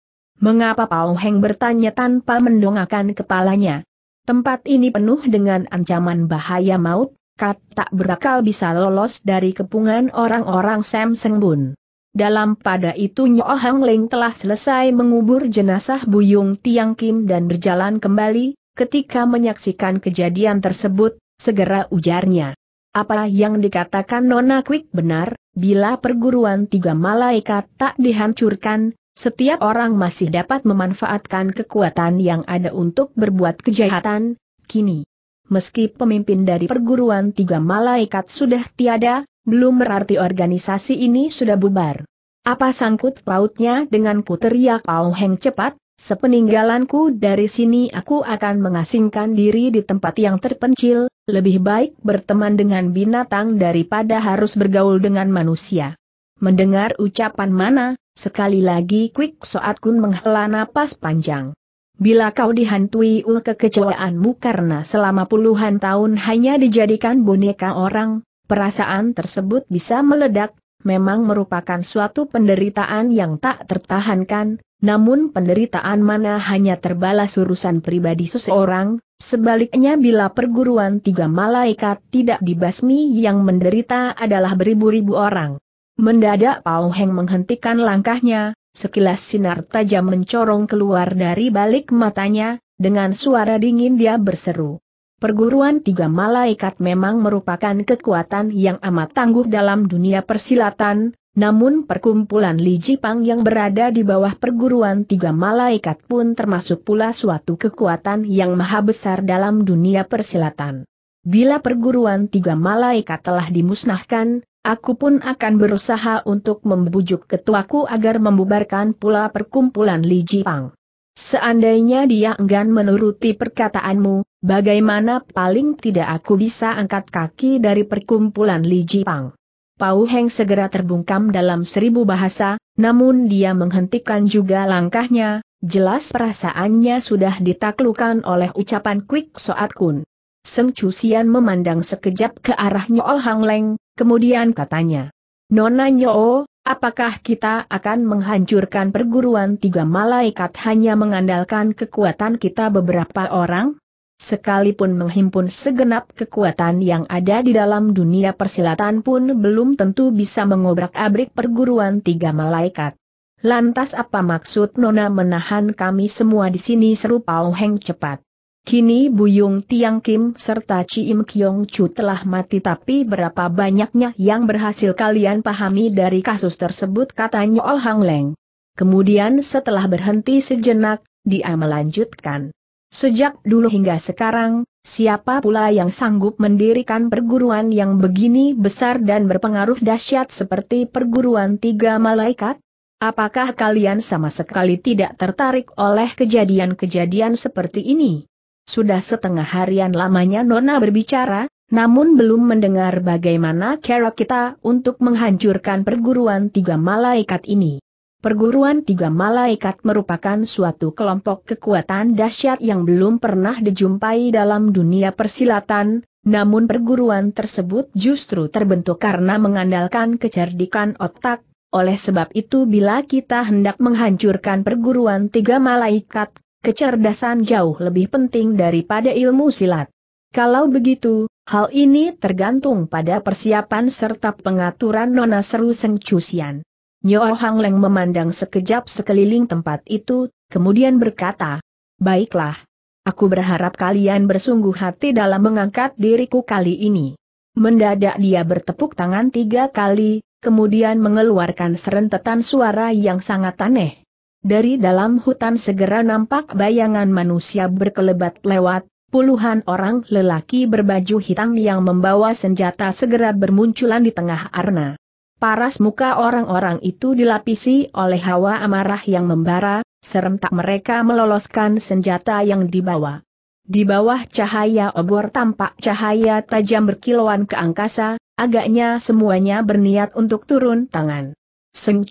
Mengapa Pao Heng bertanya tanpa mendongakkan kepalanya? Tempat ini penuh dengan ancaman bahaya maut, Kat tak berakal bisa lolos dari kepungan orang-orang Sam Bun. Dalam pada itu Nyo Hang Ling telah selesai mengubur jenazah Buyung Tiang Kim dan berjalan kembali, ketika menyaksikan kejadian tersebut, segera ujarnya. Apa yang dikatakan Nona Quick benar, bila perguruan tiga malaikat tak dihancurkan, setiap orang masih dapat memanfaatkan kekuatan yang ada untuk berbuat kejahatan, kini meski pemimpin dari perguruan tiga malaikat sudah tiada, belum berarti organisasi ini sudah bubar. Apa sangkut pautnya dengan ku teriak Heng cepat, sepeninggalanku dari sini aku akan mengasingkan diri di tempat yang terpencil, lebih baik berteman dengan binatang daripada harus bergaul dengan manusia. Mendengar ucapan mana, sekali lagi Quick Soat Kun menghela napas panjang. Bila kau dihantui ul kekecewaanmu karena selama puluhan tahun hanya dijadikan boneka orang, perasaan tersebut bisa meledak, memang merupakan suatu penderitaan yang tak tertahankan, namun penderitaan mana hanya terbalas urusan pribadi seseorang, sebaliknya bila perguruan tiga malaikat tidak dibasmi yang menderita adalah beribu-ribu orang. Mendadak Pao Heng menghentikan langkahnya, Sekilas sinar tajam mencorong keluar dari balik matanya, dengan suara dingin dia berseru. Perguruan tiga malaikat memang merupakan kekuatan yang amat tangguh dalam dunia persilatan, namun perkumpulan Li Jipang yang berada di bawah perguruan tiga malaikat pun termasuk pula suatu kekuatan yang maha besar dalam dunia persilatan. Bila perguruan tiga malaikat telah dimusnahkan, Aku pun akan berusaha untuk membujuk ketuaku agar membubarkan pula perkumpulan Li Jipang. Seandainya dia enggan menuruti perkataanmu, bagaimana paling tidak aku bisa angkat kaki dari perkumpulan Li Jipang. Pau Heng segera terbungkam dalam seribu bahasa, namun dia menghentikan juga langkahnya, jelas perasaannya sudah ditaklukan oleh ucapan Quick Soat Kun. Seng memandang sekejap ke arah Nyo Hang Leng, kemudian katanya. Nona Nyo, apakah kita akan menghancurkan perguruan tiga malaikat hanya mengandalkan kekuatan kita beberapa orang? Sekalipun menghimpun segenap kekuatan yang ada di dalam dunia persilatan pun belum tentu bisa mengobrak-abrik perguruan tiga malaikat. Lantas apa maksud Nona menahan kami semua di sini seru Pao Heng cepat? Kini Buyung Tiang Kim serta Chi Im Kyong Chu telah mati tapi berapa banyaknya yang berhasil kalian pahami dari kasus tersebut katanya Ol oh Hang Leng. Kemudian setelah berhenti sejenak, dia melanjutkan. Sejak dulu hingga sekarang, siapa pula yang sanggup mendirikan perguruan yang begini besar dan berpengaruh dahsyat seperti perguruan tiga malaikat? Apakah kalian sama sekali tidak tertarik oleh kejadian-kejadian seperti ini? Sudah setengah harian lamanya Nona berbicara, namun belum mendengar bagaimana cara kita untuk menghancurkan perguruan tiga malaikat ini. Perguruan tiga malaikat merupakan suatu kelompok kekuatan dahsyat yang belum pernah dijumpai dalam dunia persilatan, namun perguruan tersebut justru terbentuk karena mengandalkan kecerdikan otak, oleh sebab itu bila kita hendak menghancurkan perguruan tiga malaikat, kecerdasan jauh lebih penting daripada ilmu silat. Kalau begitu, hal ini tergantung pada persiapan serta pengaturan Nona Seru Seng Cusian. Nyo Hang Leng memandang sekejap sekeliling tempat itu, kemudian berkata, Baiklah. Aku berharap kalian bersungguh hati dalam mengangkat diriku kali ini. Mendadak dia bertepuk tangan tiga kali, kemudian mengeluarkan serentetan suara yang sangat aneh. Dari dalam hutan segera nampak bayangan manusia berkelebat lewat, Puluhan orang lelaki berbaju hitam yang membawa senjata segera bermunculan di tengah arna. Paras muka orang-orang itu dilapisi oleh hawa amarah yang membara, serentak mereka meloloskan senjata yang dibawa. Di bawah cahaya obor tampak cahaya tajam berkilauan ke angkasa, agaknya semuanya berniat untuk turun tangan. Seng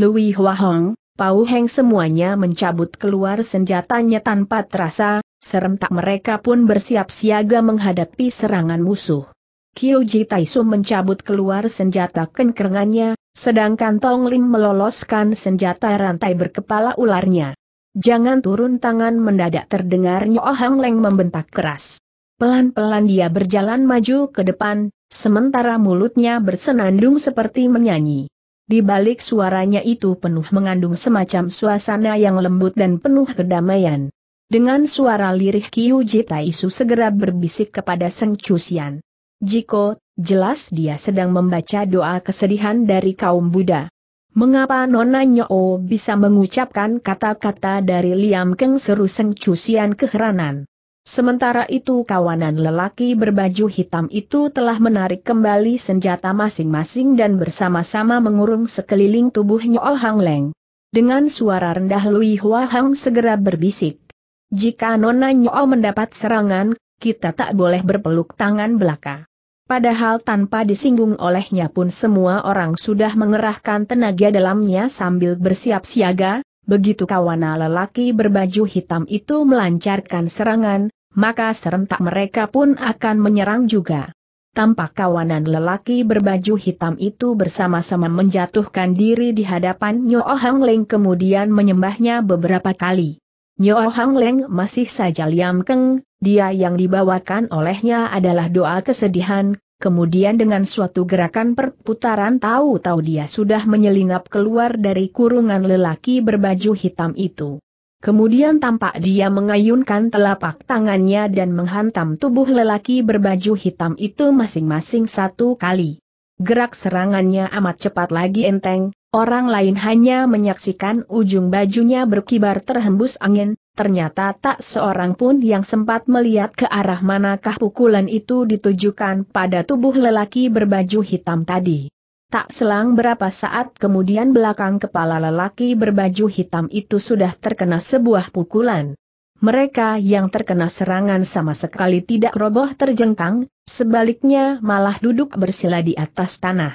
Louis Hua Hong. Pau Heng semuanya mencabut keluar senjatanya tanpa terasa, serentak mereka pun bersiap siaga menghadapi serangan musuh. Ji Taisu mencabut keluar senjata kenkerengannya, sedangkan Tong Lin meloloskan senjata rantai berkepala ularnya. Jangan turun tangan mendadak terdengar Nyo Leng membentak keras. Pelan-pelan dia berjalan maju ke depan, sementara mulutnya bersenandung seperti menyanyi. Di balik suaranya itu penuh mengandung semacam suasana yang lembut dan penuh kedamaian. Dengan suara lirih Kiu Jita Isu segera berbisik kepada Seng Chusian. Jiko, jelas dia sedang membaca doa kesedihan dari kaum Buddha. Mengapa Nona Nyoo bisa mengucapkan kata-kata dari Liam Keng seru Seng Chusian keheranan? Sementara itu kawanan lelaki berbaju hitam itu telah menarik kembali senjata masing-masing dan bersama-sama mengurung sekeliling tubuh Nyool Hang Leng. Dengan suara rendah Lui Hua Hang segera berbisik. Jika Nona Nyo mendapat serangan, kita tak boleh berpeluk tangan belaka. Padahal tanpa disinggung olehnya pun semua orang sudah mengerahkan tenaga dalamnya sambil bersiap siaga, Begitu kawanan lelaki berbaju hitam itu melancarkan serangan, maka serentak mereka pun akan menyerang juga. Tampak kawanan lelaki berbaju hitam itu bersama-sama menjatuhkan diri di hadapan Nyo Hang Leng kemudian menyembahnya beberapa kali. Nyo Hang Leng masih saja liam keng, dia yang dibawakan olehnya adalah doa kesedihan, kemudian dengan suatu gerakan perputaran tahu-tahu dia sudah menyelinap keluar dari kurungan lelaki berbaju hitam itu. Kemudian tampak dia mengayunkan telapak tangannya dan menghantam tubuh lelaki berbaju hitam itu masing-masing satu kali. Gerak serangannya amat cepat lagi enteng, orang lain hanya menyaksikan ujung bajunya berkibar terhembus angin, ternyata tak seorang pun yang sempat melihat ke arah manakah pukulan itu ditujukan pada tubuh lelaki berbaju hitam tadi. Tak selang berapa saat kemudian belakang kepala lelaki berbaju hitam itu sudah terkena sebuah pukulan. Mereka yang terkena serangan sama sekali tidak roboh terjengkang, sebaliknya malah duduk bersila di atas tanah.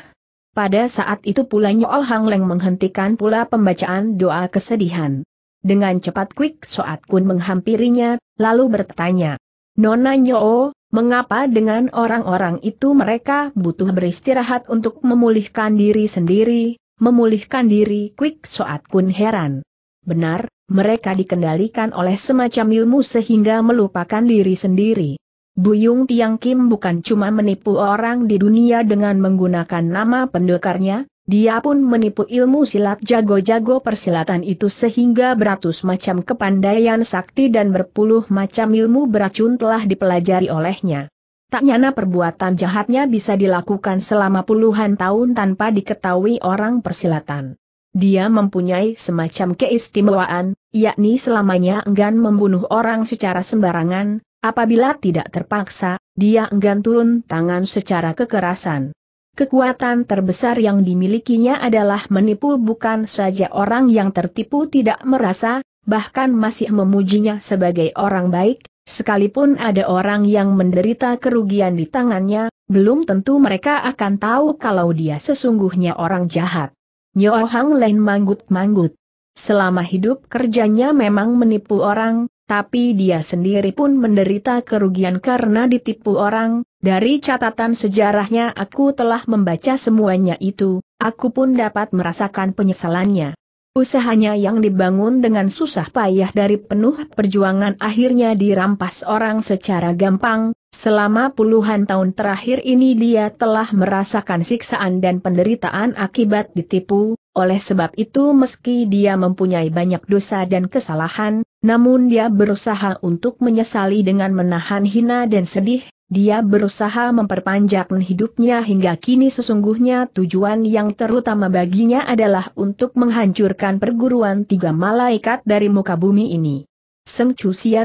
Pada saat itu pula Nyoal Hang Leng menghentikan pula pembacaan doa kesedihan. Dengan cepat Quick Soat Kun menghampirinya, lalu bertanya, Nona Nyoo, Mengapa dengan orang-orang itu mereka butuh beristirahat untuk memulihkan diri sendiri, memulihkan diri Quick Soat Kun heran. Benar, mereka dikendalikan oleh semacam ilmu sehingga melupakan diri sendiri. Buyung Tiang Kim bukan cuma menipu orang di dunia dengan menggunakan nama pendekarnya, dia pun menipu ilmu silat jago-jago persilatan itu sehingga beratus macam kepandaian sakti dan berpuluh macam ilmu beracun telah dipelajari olehnya. Tak nyana perbuatan jahatnya bisa dilakukan selama puluhan tahun tanpa diketahui orang persilatan. Dia mempunyai semacam keistimewaan, yakni selamanya enggan membunuh orang secara sembarangan, apabila tidak terpaksa, dia enggan turun tangan secara kekerasan. Kekuatan terbesar yang dimilikinya adalah menipu bukan saja orang yang tertipu tidak merasa, bahkan masih memujinya sebagai orang baik, sekalipun ada orang yang menderita kerugian di tangannya, belum tentu mereka akan tahu kalau dia sesungguhnya orang jahat. Nyo Hang Len manggut-manggut. Selama hidup kerjanya memang menipu orang, tapi dia sendiri pun menderita kerugian karena ditipu orang, dari catatan sejarahnya aku telah membaca semuanya itu, aku pun dapat merasakan penyesalannya. Usahanya yang dibangun dengan susah payah dari penuh perjuangan akhirnya dirampas orang secara gampang, selama puluhan tahun terakhir ini dia telah merasakan siksaan dan penderitaan akibat ditipu, oleh sebab itu meski dia mempunyai banyak dosa dan kesalahan, namun dia berusaha untuk menyesali dengan menahan hina dan sedih, dia berusaha memperpanjang hidupnya hingga kini sesungguhnya tujuan yang terutama baginya adalah untuk menghancurkan perguruan tiga malaikat dari muka bumi ini. Seng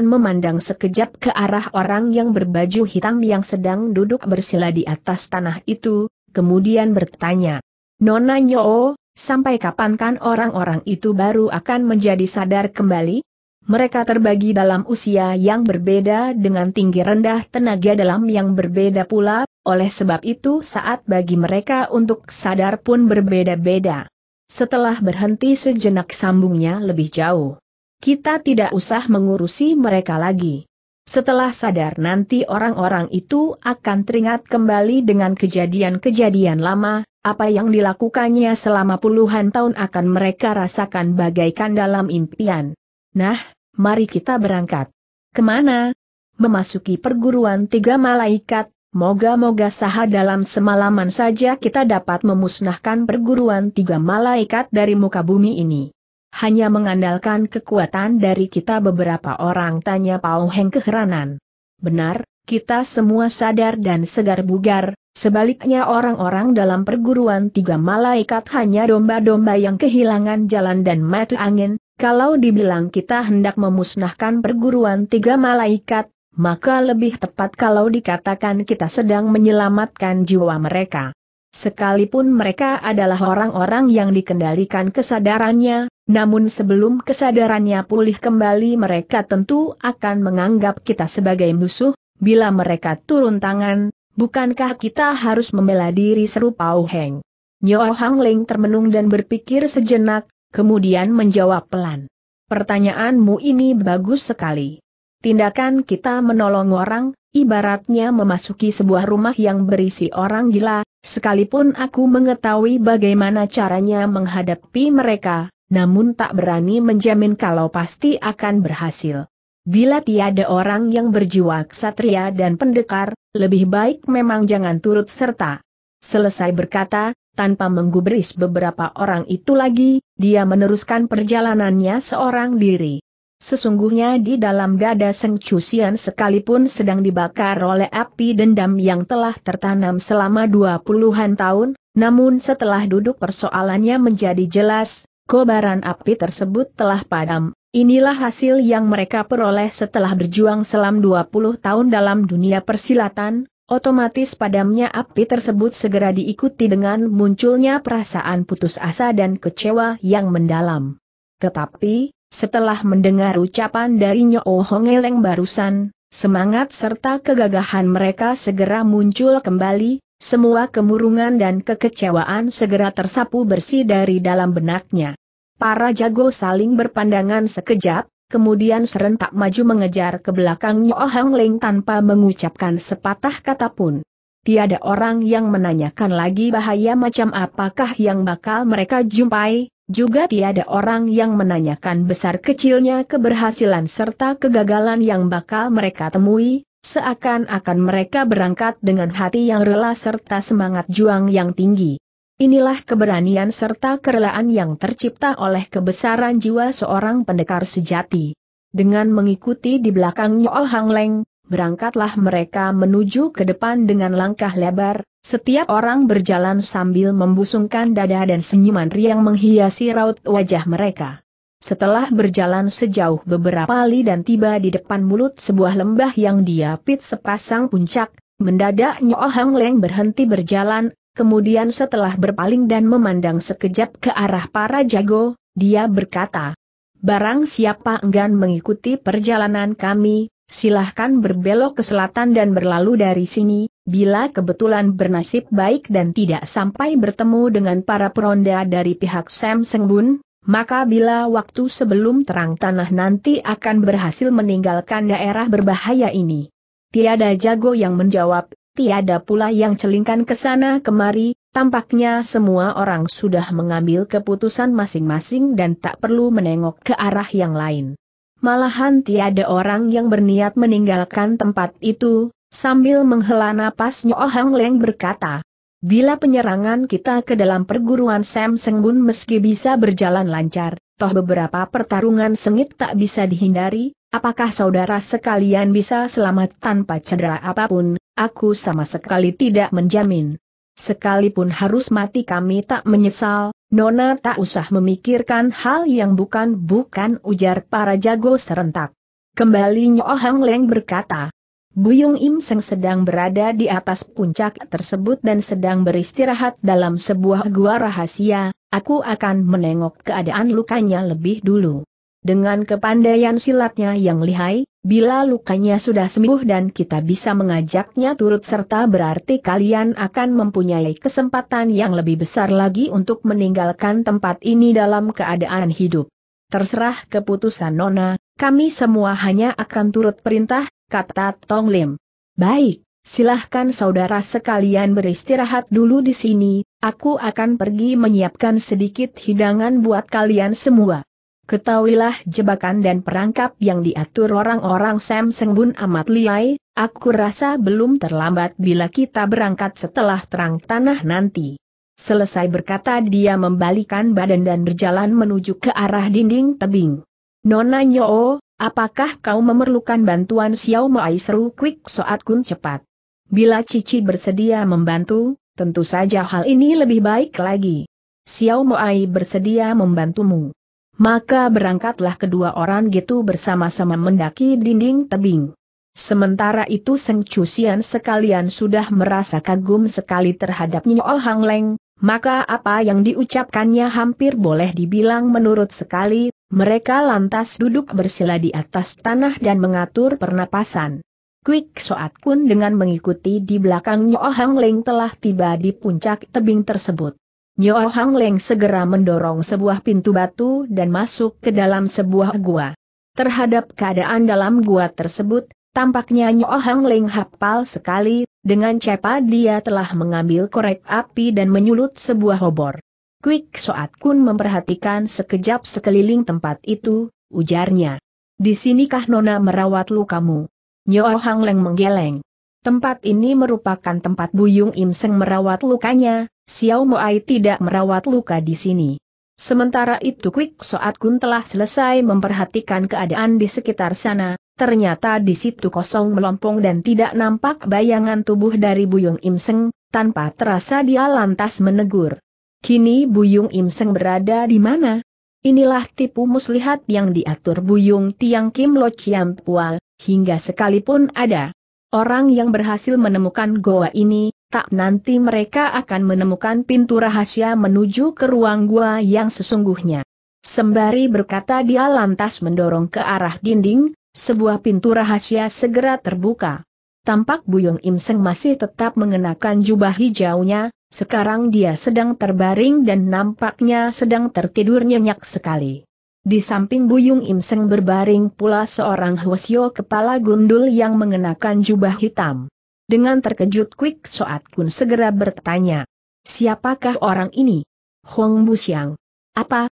memandang sekejap ke arah orang yang berbaju hitam yang sedang duduk bersila di atas tanah itu, kemudian bertanya, Nona Nyo, sampai kapankan orang-orang itu baru akan menjadi sadar kembali? Mereka terbagi dalam usia yang berbeda dengan tinggi rendah tenaga dalam yang berbeda pula, oleh sebab itu saat bagi mereka untuk sadar pun berbeda-beda. Setelah berhenti sejenak sambungnya lebih jauh. Kita tidak usah mengurusi mereka lagi. Setelah sadar nanti orang-orang itu akan teringat kembali dengan kejadian-kejadian lama, apa yang dilakukannya selama puluhan tahun akan mereka rasakan bagaikan dalam impian. Nah, mari kita berangkat. Kemana? Memasuki perguruan tiga malaikat, moga-moga saha dalam semalaman saja kita dapat memusnahkan perguruan tiga malaikat dari muka bumi ini. Hanya mengandalkan kekuatan dari kita beberapa orang tanya Pao Heng keheranan. Benar, kita semua sadar dan segar bugar, sebaliknya orang-orang dalam perguruan tiga malaikat hanya domba-domba yang kehilangan jalan dan mati angin, kalau dibilang kita hendak memusnahkan perguruan tiga malaikat, maka lebih tepat kalau dikatakan kita sedang menyelamatkan jiwa mereka. Sekalipun mereka adalah orang-orang yang dikendalikan kesadarannya, namun sebelum kesadarannya pulih kembali mereka tentu akan menganggap kita sebagai musuh, bila mereka turun tangan, bukankah kita harus membela diri serupa? Pau Heng? Nyo Hang Ling termenung dan berpikir sejenak, kemudian menjawab pelan. Pertanyaanmu ini bagus sekali. Tindakan kita menolong orang, ibaratnya memasuki sebuah rumah yang berisi orang gila, sekalipun aku mengetahui bagaimana caranya menghadapi mereka, namun tak berani menjamin kalau pasti akan berhasil. Bila tiada orang yang berjiwa ksatria dan pendekar, lebih baik memang jangan turut serta. Selesai berkata, tanpa menggubris beberapa orang itu lagi, dia meneruskan perjalanannya seorang diri. Sesungguhnya di dalam dada Seng Cusian sekalipun sedang dibakar oleh api dendam yang telah tertanam selama dua puluhan tahun, namun setelah duduk persoalannya menjadi jelas, kobaran api tersebut telah padam. Inilah hasil yang mereka peroleh setelah berjuang selama 20 tahun dalam dunia persilatan, Otomatis padamnya api tersebut segera diikuti dengan munculnya perasaan putus asa dan kecewa yang mendalam. Tetapi, setelah mendengar ucapan dari Nyo Hongeleng barusan, semangat serta kegagahan mereka segera muncul kembali, semua kemurungan dan kekecewaan segera tersapu bersih dari dalam benaknya. Para jago saling berpandangan sekejap, kemudian serentak maju mengejar ke belakang Nyo Hang Leng tanpa mengucapkan sepatah kata pun. Tiada orang yang menanyakan lagi bahaya macam apakah yang bakal mereka jumpai, juga tiada orang yang menanyakan besar kecilnya keberhasilan serta kegagalan yang bakal mereka temui, seakan-akan mereka berangkat dengan hati yang rela serta semangat juang yang tinggi. Inilah keberanian serta kerelaan yang tercipta oleh kebesaran jiwa seorang pendekar sejati. Dengan mengikuti di belakangnya Oh Hang Leng, berangkatlah mereka menuju ke depan dengan langkah lebar, setiap orang berjalan sambil membusungkan dada dan senyuman riang menghiasi raut wajah mereka. Setelah berjalan sejauh beberapa li dan tiba di depan mulut sebuah lembah yang diapit sepasang puncak, mendadak Nyo Hang Leng berhenti berjalan, Kemudian setelah berpaling dan memandang sekejap ke arah para jago, dia berkata, Barang siapa enggan mengikuti perjalanan kami, silahkan berbelok ke selatan dan berlalu dari sini, bila kebetulan bernasib baik dan tidak sampai bertemu dengan para peronda dari pihak Sam Sengbun, maka bila waktu sebelum terang tanah nanti akan berhasil meninggalkan daerah berbahaya ini. Tiada jago yang menjawab, tiada pula yang celingkan ke sana kemari, tampaknya semua orang sudah mengambil keputusan masing-masing dan tak perlu menengok ke arah yang lain. Malahan tiada orang yang berniat meninggalkan tempat itu, sambil menghela napas Nyo Leng berkata, Bila penyerangan kita ke dalam perguruan Sam Sengbun meski bisa berjalan lancar, toh beberapa pertarungan sengit tak bisa dihindari, apakah saudara sekalian bisa selamat tanpa cedera apapun, aku sama sekali tidak menjamin. Sekalipun harus mati kami tak menyesal, Nona tak usah memikirkan hal yang bukan-bukan ujar para jago serentak. Kembali Nyo Hang Leng berkata, Buyung Im Seng sedang berada di atas puncak tersebut dan sedang beristirahat dalam sebuah gua rahasia, aku akan menengok keadaan lukanya lebih dulu. Dengan kepandaian silatnya yang lihai, bila lukanya sudah sembuh dan kita bisa mengajaknya turut serta berarti kalian akan mempunyai kesempatan yang lebih besar lagi untuk meninggalkan tempat ini dalam keadaan hidup. Terserah keputusan Nona, kami semua hanya akan turut perintah, kata Tong Lim. Baik, silahkan saudara sekalian beristirahat dulu di sini, aku akan pergi menyiapkan sedikit hidangan buat kalian semua. Ketahuilah jebakan dan perangkap yang diatur orang-orang Sam Bun amat liai, aku rasa belum terlambat bila kita berangkat setelah terang tanah nanti. Selesai berkata dia membalikan badan dan berjalan menuju ke arah dinding tebing. Nona Nyo, apakah kau memerlukan bantuan Xiao Mai seru Quick Soat Kun cepat? Bila Cici bersedia membantu, tentu saja hal ini lebih baik lagi. Xiao Mai bersedia membantumu maka berangkatlah kedua orang gitu bersama-sama mendaki dinding tebing. Sementara itu Seng Chusian sekalian sudah merasa kagum sekali terhadap Nyo Hang Leng, maka apa yang diucapkannya hampir boleh dibilang menurut sekali, mereka lantas duduk bersila di atas tanah dan mengatur pernapasan. Quick Soat pun dengan mengikuti di belakang Nyo Hang Leng telah tiba di puncak tebing tersebut. Nyo Hang Leng segera mendorong sebuah pintu batu dan masuk ke dalam sebuah gua. Terhadap keadaan dalam gua tersebut, tampaknya Nyo Hang Leng hafal sekali, dengan cepat dia telah mengambil korek api dan menyulut sebuah obor. Quick Soat Kun memperhatikan sekejap sekeliling tempat itu, ujarnya. Di sinikah Nona merawat lukamu? Nyo Hang Leng menggeleng. Tempat ini merupakan tempat Buyung Im merawat lukanya, Xiao Moai tidak merawat luka di sini. Sementara itu Quick Soat Kun telah selesai memperhatikan keadaan di sekitar sana, ternyata di situ kosong melompong dan tidak nampak bayangan tubuh dari Buyung Im Seng, tanpa terasa dia lantas menegur. Kini Buyung Im Seng berada di mana? Inilah tipu muslihat yang diatur Buyung Tiang Kim Lo Chiam Pua, hingga sekalipun ada orang yang berhasil menemukan goa ini, tak nanti mereka akan menemukan pintu rahasia menuju ke ruang gua yang sesungguhnya. Sembari berkata dia lantas mendorong ke arah dinding, sebuah pintu rahasia segera terbuka. Tampak Buyung Im Seng masih tetap mengenakan jubah hijaunya, sekarang dia sedang terbaring dan nampaknya sedang tertidur nyenyak sekali. Di samping Buyung Im Seng berbaring pula seorang Hwasyo kepala gundul yang mengenakan jubah hitam. Dengan terkejut Quick Soat Kun segera bertanya. Siapakah orang ini? Hong Busiang. Apa?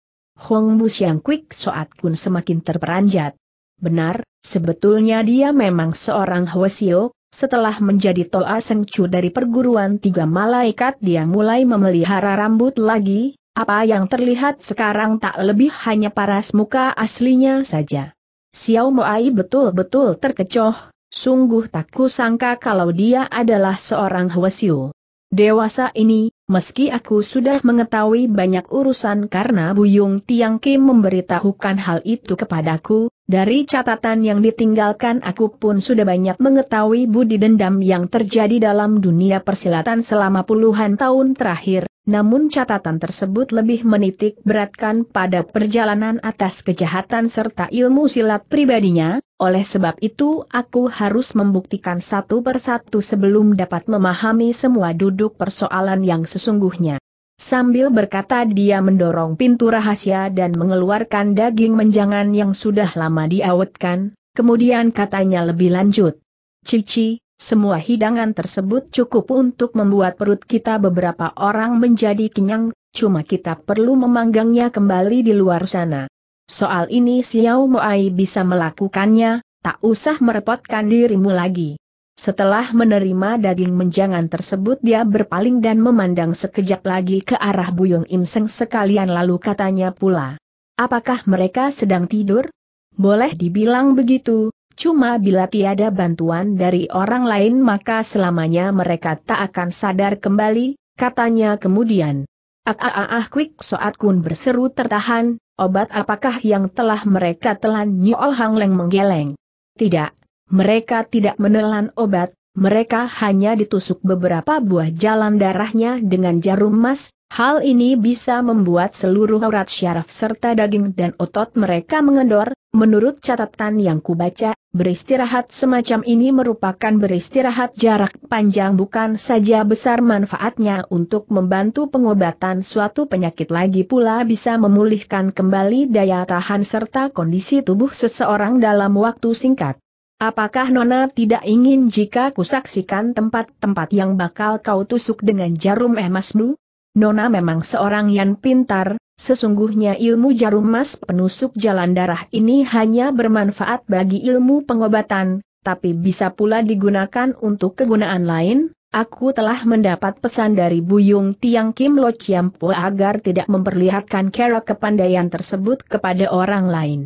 Hong Busiang Quick Soat Kun semakin terperanjat. Benar, sebetulnya dia memang seorang Hwasio, setelah menjadi Toa Sengcu dari perguruan tiga malaikat dia mulai memelihara rambut lagi, apa yang terlihat sekarang tak lebih hanya paras muka aslinya saja. Xiao Moai betul-betul terkecoh, Sungguh tak kusangka kalau dia adalah seorang Hwasyu. Dewasa ini, meski aku sudah mengetahui banyak urusan karena Buyung Tiang Kim memberitahukan hal itu kepadaku, dari catatan yang ditinggalkan aku pun sudah banyak mengetahui budi dendam yang terjadi dalam dunia persilatan selama puluhan tahun terakhir, namun catatan tersebut lebih menitik beratkan pada perjalanan atas kejahatan serta ilmu silat pribadinya, oleh sebab itu aku harus membuktikan satu persatu sebelum dapat memahami semua duduk persoalan yang sesungguhnya. Sambil berkata dia mendorong pintu rahasia dan mengeluarkan daging menjangan yang sudah lama diawetkan, kemudian katanya lebih lanjut. Cici, semua hidangan tersebut cukup untuk membuat perut kita beberapa orang menjadi kenyang, cuma kita perlu memanggangnya kembali di luar sana. Soal ini Xiao Moai bisa melakukannya, tak usah merepotkan dirimu lagi. Setelah menerima daging menjangan tersebut dia berpaling dan memandang sekejap lagi ke arah Buyung Im Seng sekalian lalu katanya pula. Apakah mereka sedang tidur? Boleh dibilang begitu, cuma bila tiada bantuan dari orang lain maka selamanya mereka tak akan sadar kembali, katanya kemudian. Ah ah ah ah Quick Soat Kun berseru tertahan, Obat apakah yang telah mereka telan Nyool Hang Leng menggeleng? Tidak, mereka tidak menelan obat, mereka hanya ditusuk beberapa buah jalan darahnya dengan jarum emas, Hal ini bisa membuat seluruh urat syaraf serta daging dan otot mereka mengendor, menurut catatan yang kubaca, beristirahat semacam ini merupakan beristirahat jarak panjang bukan saja besar manfaatnya untuk membantu pengobatan suatu penyakit lagi pula bisa memulihkan kembali daya tahan serta kondisi tubuh seseorang dalam waktu singkat. Apakah Nona tidak ingin jika kusaksikan tempat-tempat yang bakal kau tusuk dengan jarum emasmu? Nona memang seorang yang pintar, sesungguhnya ilmu jarum emas, penusuk jalan darah ini hanya bermanfaat bagi ilmu pengobatan, tapi bisa pula digunakan untuk kegunaan lain, Aku telah mendapat pesan dari Buyung Tiang Kim Lo Chiampo agar tidak memperlihatkan cara kepandaian tersebut kepada orang lain.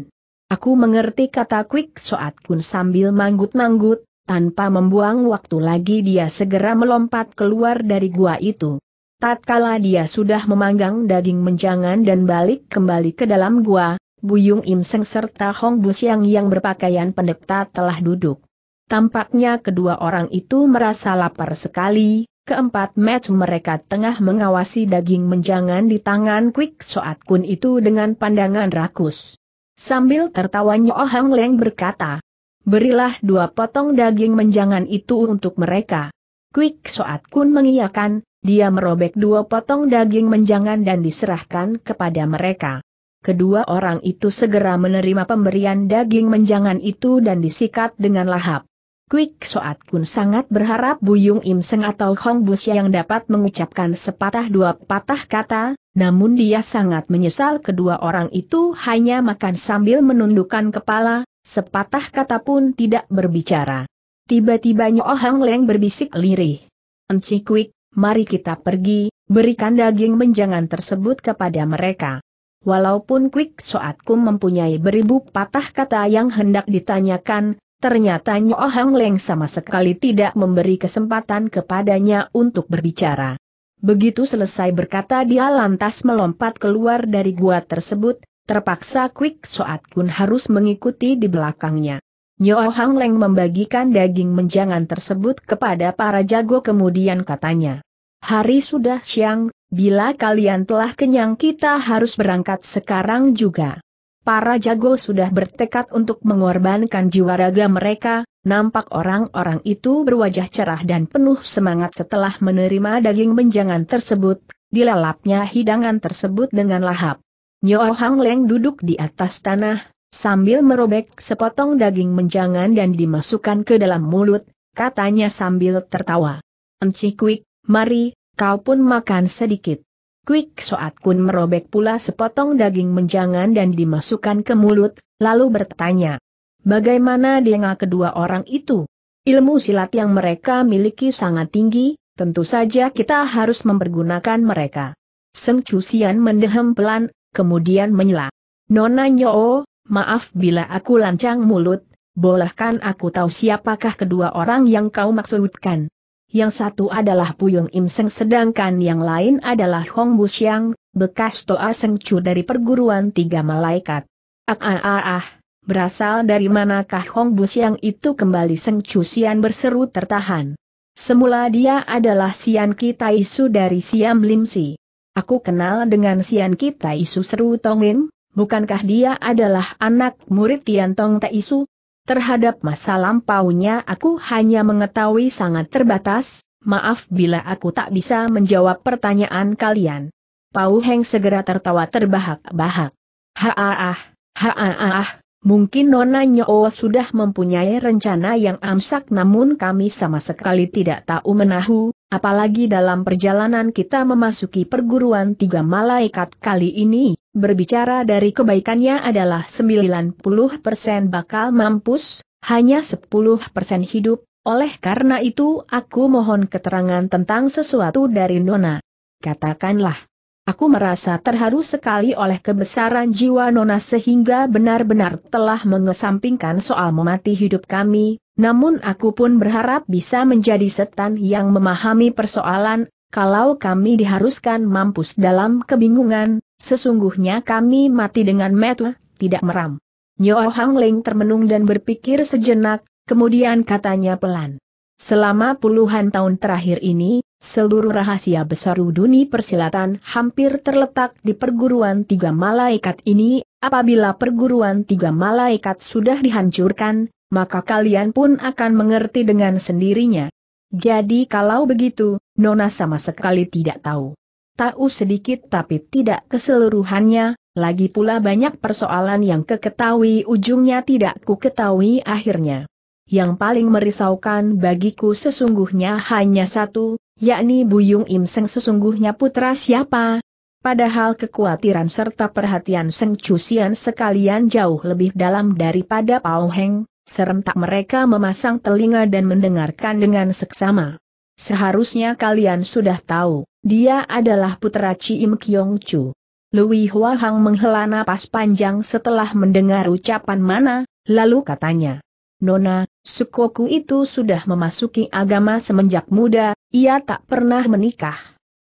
Aku mengerti kata Quick Soat Kun sambil manggut-manggut, tanpa membuang waktu lagi dia segera melompat keluar dari gua itu. Tatkala dia sudah memanggang daging menjangan dan balik kembali ke dalam gua, Buyung Im serta Hong Siang yang berpakaian pendeta telah duduk. Tampaknya kedua orang itu merasa lapar sekali, keempat match mereka tengah mengawasi daging menjangan di tangan Quick Soat Kun itu dengan pandangan rakus. Sambil tertawanya Nyo Hang Leng berkata, Berilah dua potong daging menjangan itu untuk mereka. Quick Soat Kun mengiyakan, dia merobek dua potong daging menjangan dan diserahkan kepada mereka. Kedua orang itu segera menerima pemberian daging menjangan itu dan disikat dengan lahap. Quick Soat Kun sangat berharap Buyung Im Seng atau Hong Bus yang dapat mengucapkan sepatah dua patah kata, namun dia sangat menyesal kedua orang itu hanya makan sambil menundukkan kepala, sepatah kata pun tidak berbicara. Tiba-tiba Nyo Hang Leng berbisik lirih. Enci Quick, mari kita pergi, berikan daging menjangan tersebut kepada mereka. Walaupun Quick Soatku mempunyai beribu patah kata yang hendak ditanyakan, ternyata Nyo Hang Leng sama sekali tidak memberi kesempatan kepadanya untuk berbicara. Begitu selesai berkata dia lantas melompat keluar dari gua tersebut, terpaksa Quick Soat Kun harus mengikuti di belakangnya. Nyo Hang Leng membagikan daging menjangan tersebut kepada para jago kemudian katanya, Hari sudah siang, bila kalian telah kenyang kita harus berangkat sekarang juga. Para jago sudah bertekad untuk mengorbankan jiwa raga mereka, nampak orang-orang itu berwajah cerah dan penuh semangat setelah menerima daging menjangan tersebut, dilalapnya hidangan tersebut dengan lahap. Nyo Hang Leng duduk di atas tanah, sambil merobek sepotong daging menjangan dan dimasukkan ke dalam mulut, katanya sambil tertawa. Enci Kwik, Mari, kau pun makan sedikit. Quick Soat Kun merobek pula sepotong daging menjangan dan dimasukkan ke mulut, lalu bertanya. Bagaimana dengan kedua orang itu? Ilmu silat yang mereka miliki sangat tinggi, tentu saja kita harus mempergunakan mereka. Seng mendehem pelan, kemudian menyela. Nona Nyoo, maaf bila aku lancang mulut, bolehkan aku tahu siapakah kedua orang yang kau maksudkan? yang satu adalah Puyung Im Seng sedangkan yang lain adalah Hong Yang, bekas Toa Seng Chu dari perguruan tiga malaikat. Ah ah ah ah, berasal dari manakah Hong Yang itu kembali Seng Chu Sian berseru tertahan. Semula dia adalah Sian Kita Isu dari Siam Lim Si. Aku kenal dengan Sian Kita Isu seru Tongin, bukankah dia adalah anak murid Tian Tong Su? Terhadap masa lampaunya aku hanya mengetahui sangat terbatas, maaf bila aku tak bisa menjawab pertanyaan kalian. Pau Heng segera tertawa terbahak-bahak. Haaah, haaah, mungkin Nona Nyo sudah mempunyai rencana yang amsak namun kami sama sekali tidak tahu menahu, apalagi dalam perjalanan kita memasuki perguruan tiga malaikat kali ini, berbicara dari kebaikannya adalah 90% bakal mampus, hanya 10% hidup, oleh karena itu aku mohon keterangan tentang sesuatu dari Nona. Katakanlah. Aku merasa terharu sekali oleh kebesaran jiwa Nona sehingga benar-benar telah mengesampingkan soal memati hidup kami, namun aku pun berharap bisa menjadi setan yang memahami persoalan, kalau kami diharuskan mampus dalam kebingungan, Sesungguhnya kami mati dengan metu, tidak meram. Nyo Hang Ling termenung dan berpikir sejenak, kemudian katanya pelan. Selama puluhan tahun terakhir ini, seluruh rahasia besar dunia persilatan hampir terletak di perguruan tiga malaikat ini, apabila perguruan tiga malaikat sudah dihancurkan, maka kalian pun akan mengerti dengan sendirinya. Jadi kalau begitu, Nona sama sekali tidak tahu tahu sedikit tapi tidak keseluruhannya, lagi pula banyak persoalan yang keketahui ujungnya tidak ku ketahui akhirnya. Yang paling merisaukan bagiku sesungguhnya hanya satu, yakni Buyung Im Seng sesungguhnya putra siapa? Padahal kekhawatiran serta perhatian Seng Cusian sekalian jauh lebih dalam daripada Pao Heng, serentak mereka memasang telinga dan mendengarkan dengan seksama. Seharusnya kalian sudah tahu. Dia adalah putra Chim Kiong Chu. Lui Hua Hang menghela napas panjang setelah mendengar ucapan mana, lalu katanya. Nona, Sukoku itu sudah memasuki agama semenjak muda, ia tak pernah menikah.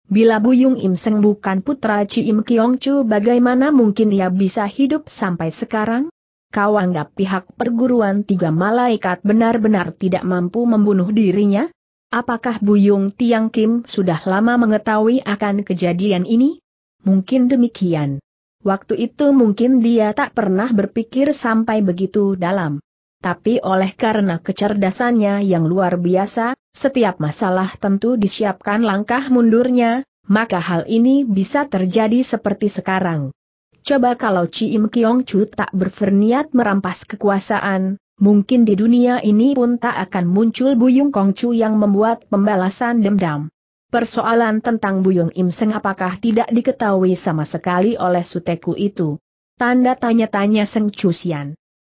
Bila Buyung Im Seng bukan putra Chim Kiong Chu bagaimana mungkin ia bisa hidup sampai sekarang? Kau anggap pihak perguruan tiga malaikat benar-benar tidak mampu membunuh dirinya? Apakah Buyung Tiang Kim sudah lama mengetahui akan kejadian ini? Mungkin demikian. Waktu itu mungkin dia tak pernah berpikir sampai begitu dalam. Tapi oleh karena kecerdasannya yang luar biasa, setiap masalah tentu disiapkan langkah mundurnya, maka hal ini bisa terjadi seperti sekarang. Coba kalau Ci Im Kiong Chu tak berferniat merampas kekuasaan, mungkin di dunia ini pun tak akan muncul Buyung Kongcu yang membuat pembalasan dendam. Persoalan tentang Buyung Im apakah tidak diketahui sama sekali oleh Suteku itu? Tanda tanya-tanya Seng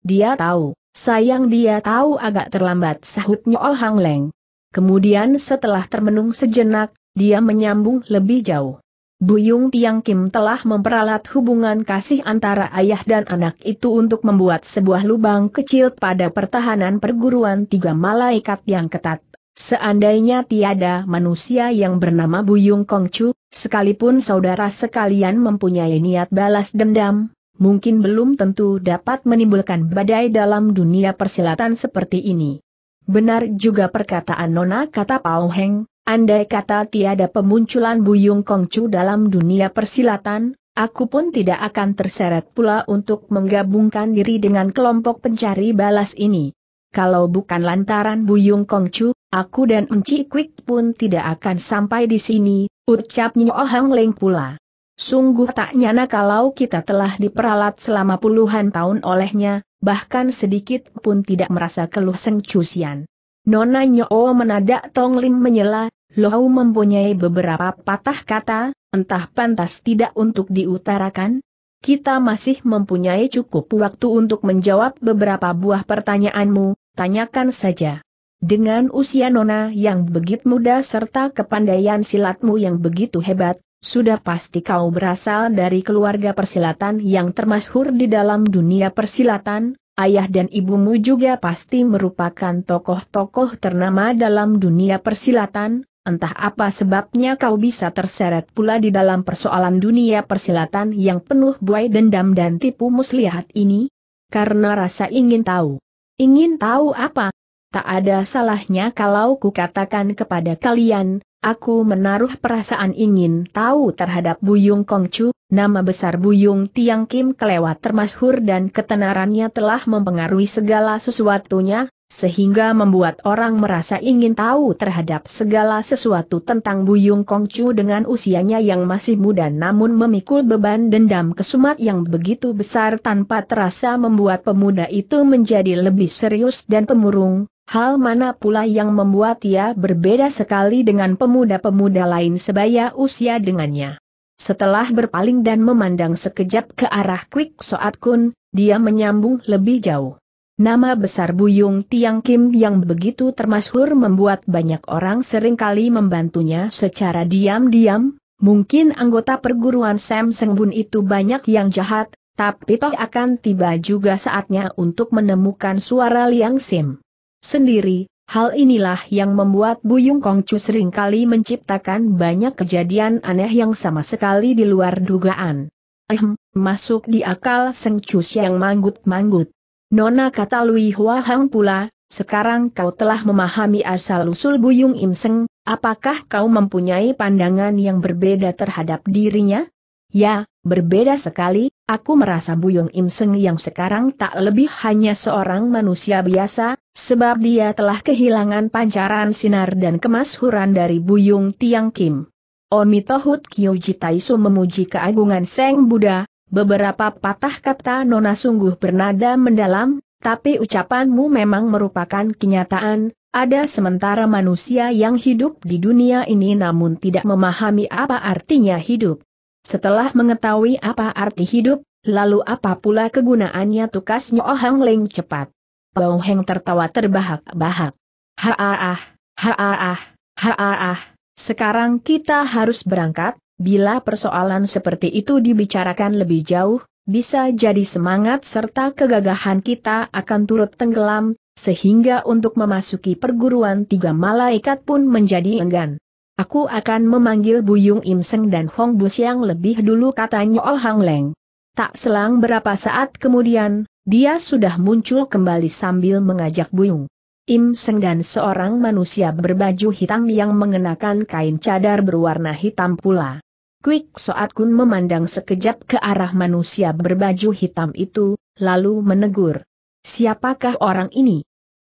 Dia tahu, sayang dia tahu agak terlambat sahutnya Oh Hang Leng. Kemudian setelah termenung sejenak, dia menyambung lebih jauh. Buyung Tiang Kim telah memperalat hubungan kasih antara ayah dan anak itu untuk membuat sebuah lubang kecil pada pertahanan perguruan tiga malaikat yang ketat. Seandainya tiada manusia yang bernama Buyung Kongcu, sekalipun saudara sekalian mempunyai niat balas dendam, mungkin belum tentu dapat menimbulkan badai dalam dunia persilatan seperti ini. Benar juga perkataan Nona kata Pao Heng, Andai kata tiada pemunculan Buyung Kongcu dalam dunia persilatan, aku pun tidak akan terseret pula untuk menggabungkan diri dengan kelompok pencari balas ini. Kalau bukan lantaran Buyung Kongcu, aku dan Enci Quick pun tidak akan sampai di sini, ucap Nyo Hang Leng pula. Sungguh tak nyana kalau kita telah diperalat selama puluhan tahun olehnya, bahkan sedikit pun tidak merasa keluh sengcusian. Nona Nyoo menadak Tong Lim menyela, Lohau mempunyai beberapa patah kata, entah pantas tidak untuk diutarakan? Kita masih mempunyai cukup waktu untuk menjawab beberapa buah pertanyaanmu, tanyakan saja. Dengan usia Nona yang begitu muda serta kepandaian silatmu yang begitu hebat, sudah pasti kau berasal dari keluarga persilatan yang termasyhur di dalam dunia persilatan, Ayah dan ibumu juga pasti merupakan tokoh-tokoh ternama dalam dunia persilatan, entah apa sebabnya kau bisa terseret pula di dalam persoalan dunia persilatan yang penuh buai dendam dan tipu muslihat ini? Karena rasa ingin tahu. Ingin tahu apa? Tak ada salahnya kalau kukatakan kepada kalian, aku menaruh perasaan ingin tahu terhadap Buyung Kongcu, nama besar Buyung Tiang Kim kelewat termasyhur dan ketenarannya telah mempengaruhi segala sesuatunya, sehingga membuat orang merasa ingin tahu terhadap segala sesuatu tentang Buyung Kongcu dengan usianya yang masih muda namun memikul beban dendam kesumat yang begitu besar tanpa terasa membuat pemuda itu menjadi lebih serius dan pemurung, Hal mana pula yang membuat ia berbeda sekali dengan pemuda-pemuda lain sebaya usia dengannya. Setelah berpaling dan memandang sekejap ke arah Quick Soat Kun, dia menyambung lebih jauh. Nama besar Buyung Tiang Kim yang begitu termasyhur membuat banyak orang seringkali membantunya secara diam-diam, mungkin anggota perguruan Sam Sengbun itu banyak yang jahat, tapi toh akan tiba juga saatnya untuk menemukan suara Liang Sim sendiri, hal inilah yang membuat Buyung Kongcu seringkali menciptakan banyak kejadian aneh yang sama sekali di luar dugaan. Ehm, masuk di akal Seng Cus yang manggut-manggut. Nona kata Lui Hua Hang pula, sekarang kau telah memahami asal-usul Buyung Im Seng, apakah kau mempunyai pandangan yang berbeda terhadap dirinya? Ya, Berbeda sekali, aku merasa Buyung Im Seng yang sekarang tak lebih hanya seorang manusia biasa, sebab dia telah kehilangan pancaran sinar dan kemasyhuran dari Buyung Tiang Kim. Tohut Kyoji Taisu memuji keagungan Seng Buddha, beberapa patah kata Nona sungguh bernada mendalam, tapi ucapanmu memang merupakan kenyataan, ada sementara manusia yang hidup di dunia ini namun tidak memahami apa artinya hidup. Setelah mengetahui apa arti hidup, lalu apa pula kegunaannya tukas Nyo Hang Leng cepat. Bao Heng tertawa terbahak-bahak. Haaah, haaah, haaah, sekarang kita harus berangkat, bila persoalan seperti itu dibicarakan lebih jauh, bisa jadi semangat serta kegagahan kita akan turut tenggelam, sehingga untuk memasuki perguruan tiga malaikat pun menjadi enggan. Aku akan memanggil Buyung Im Seng dan Hong Bus yang lebih dulu katanya Oh Hang Leng. Tak selang berapa saat kemudian, dia sudah muncul kembali sambil mengajak Buyung. Im Seng dan seorang manusia berbaju hitam yang mengenakan kain cadar berwarna hitam pula. Quick Soat Kun memandang sekejap ke arah manusia berbaju hitam itu, lalu menegur. Siapakah orang ini?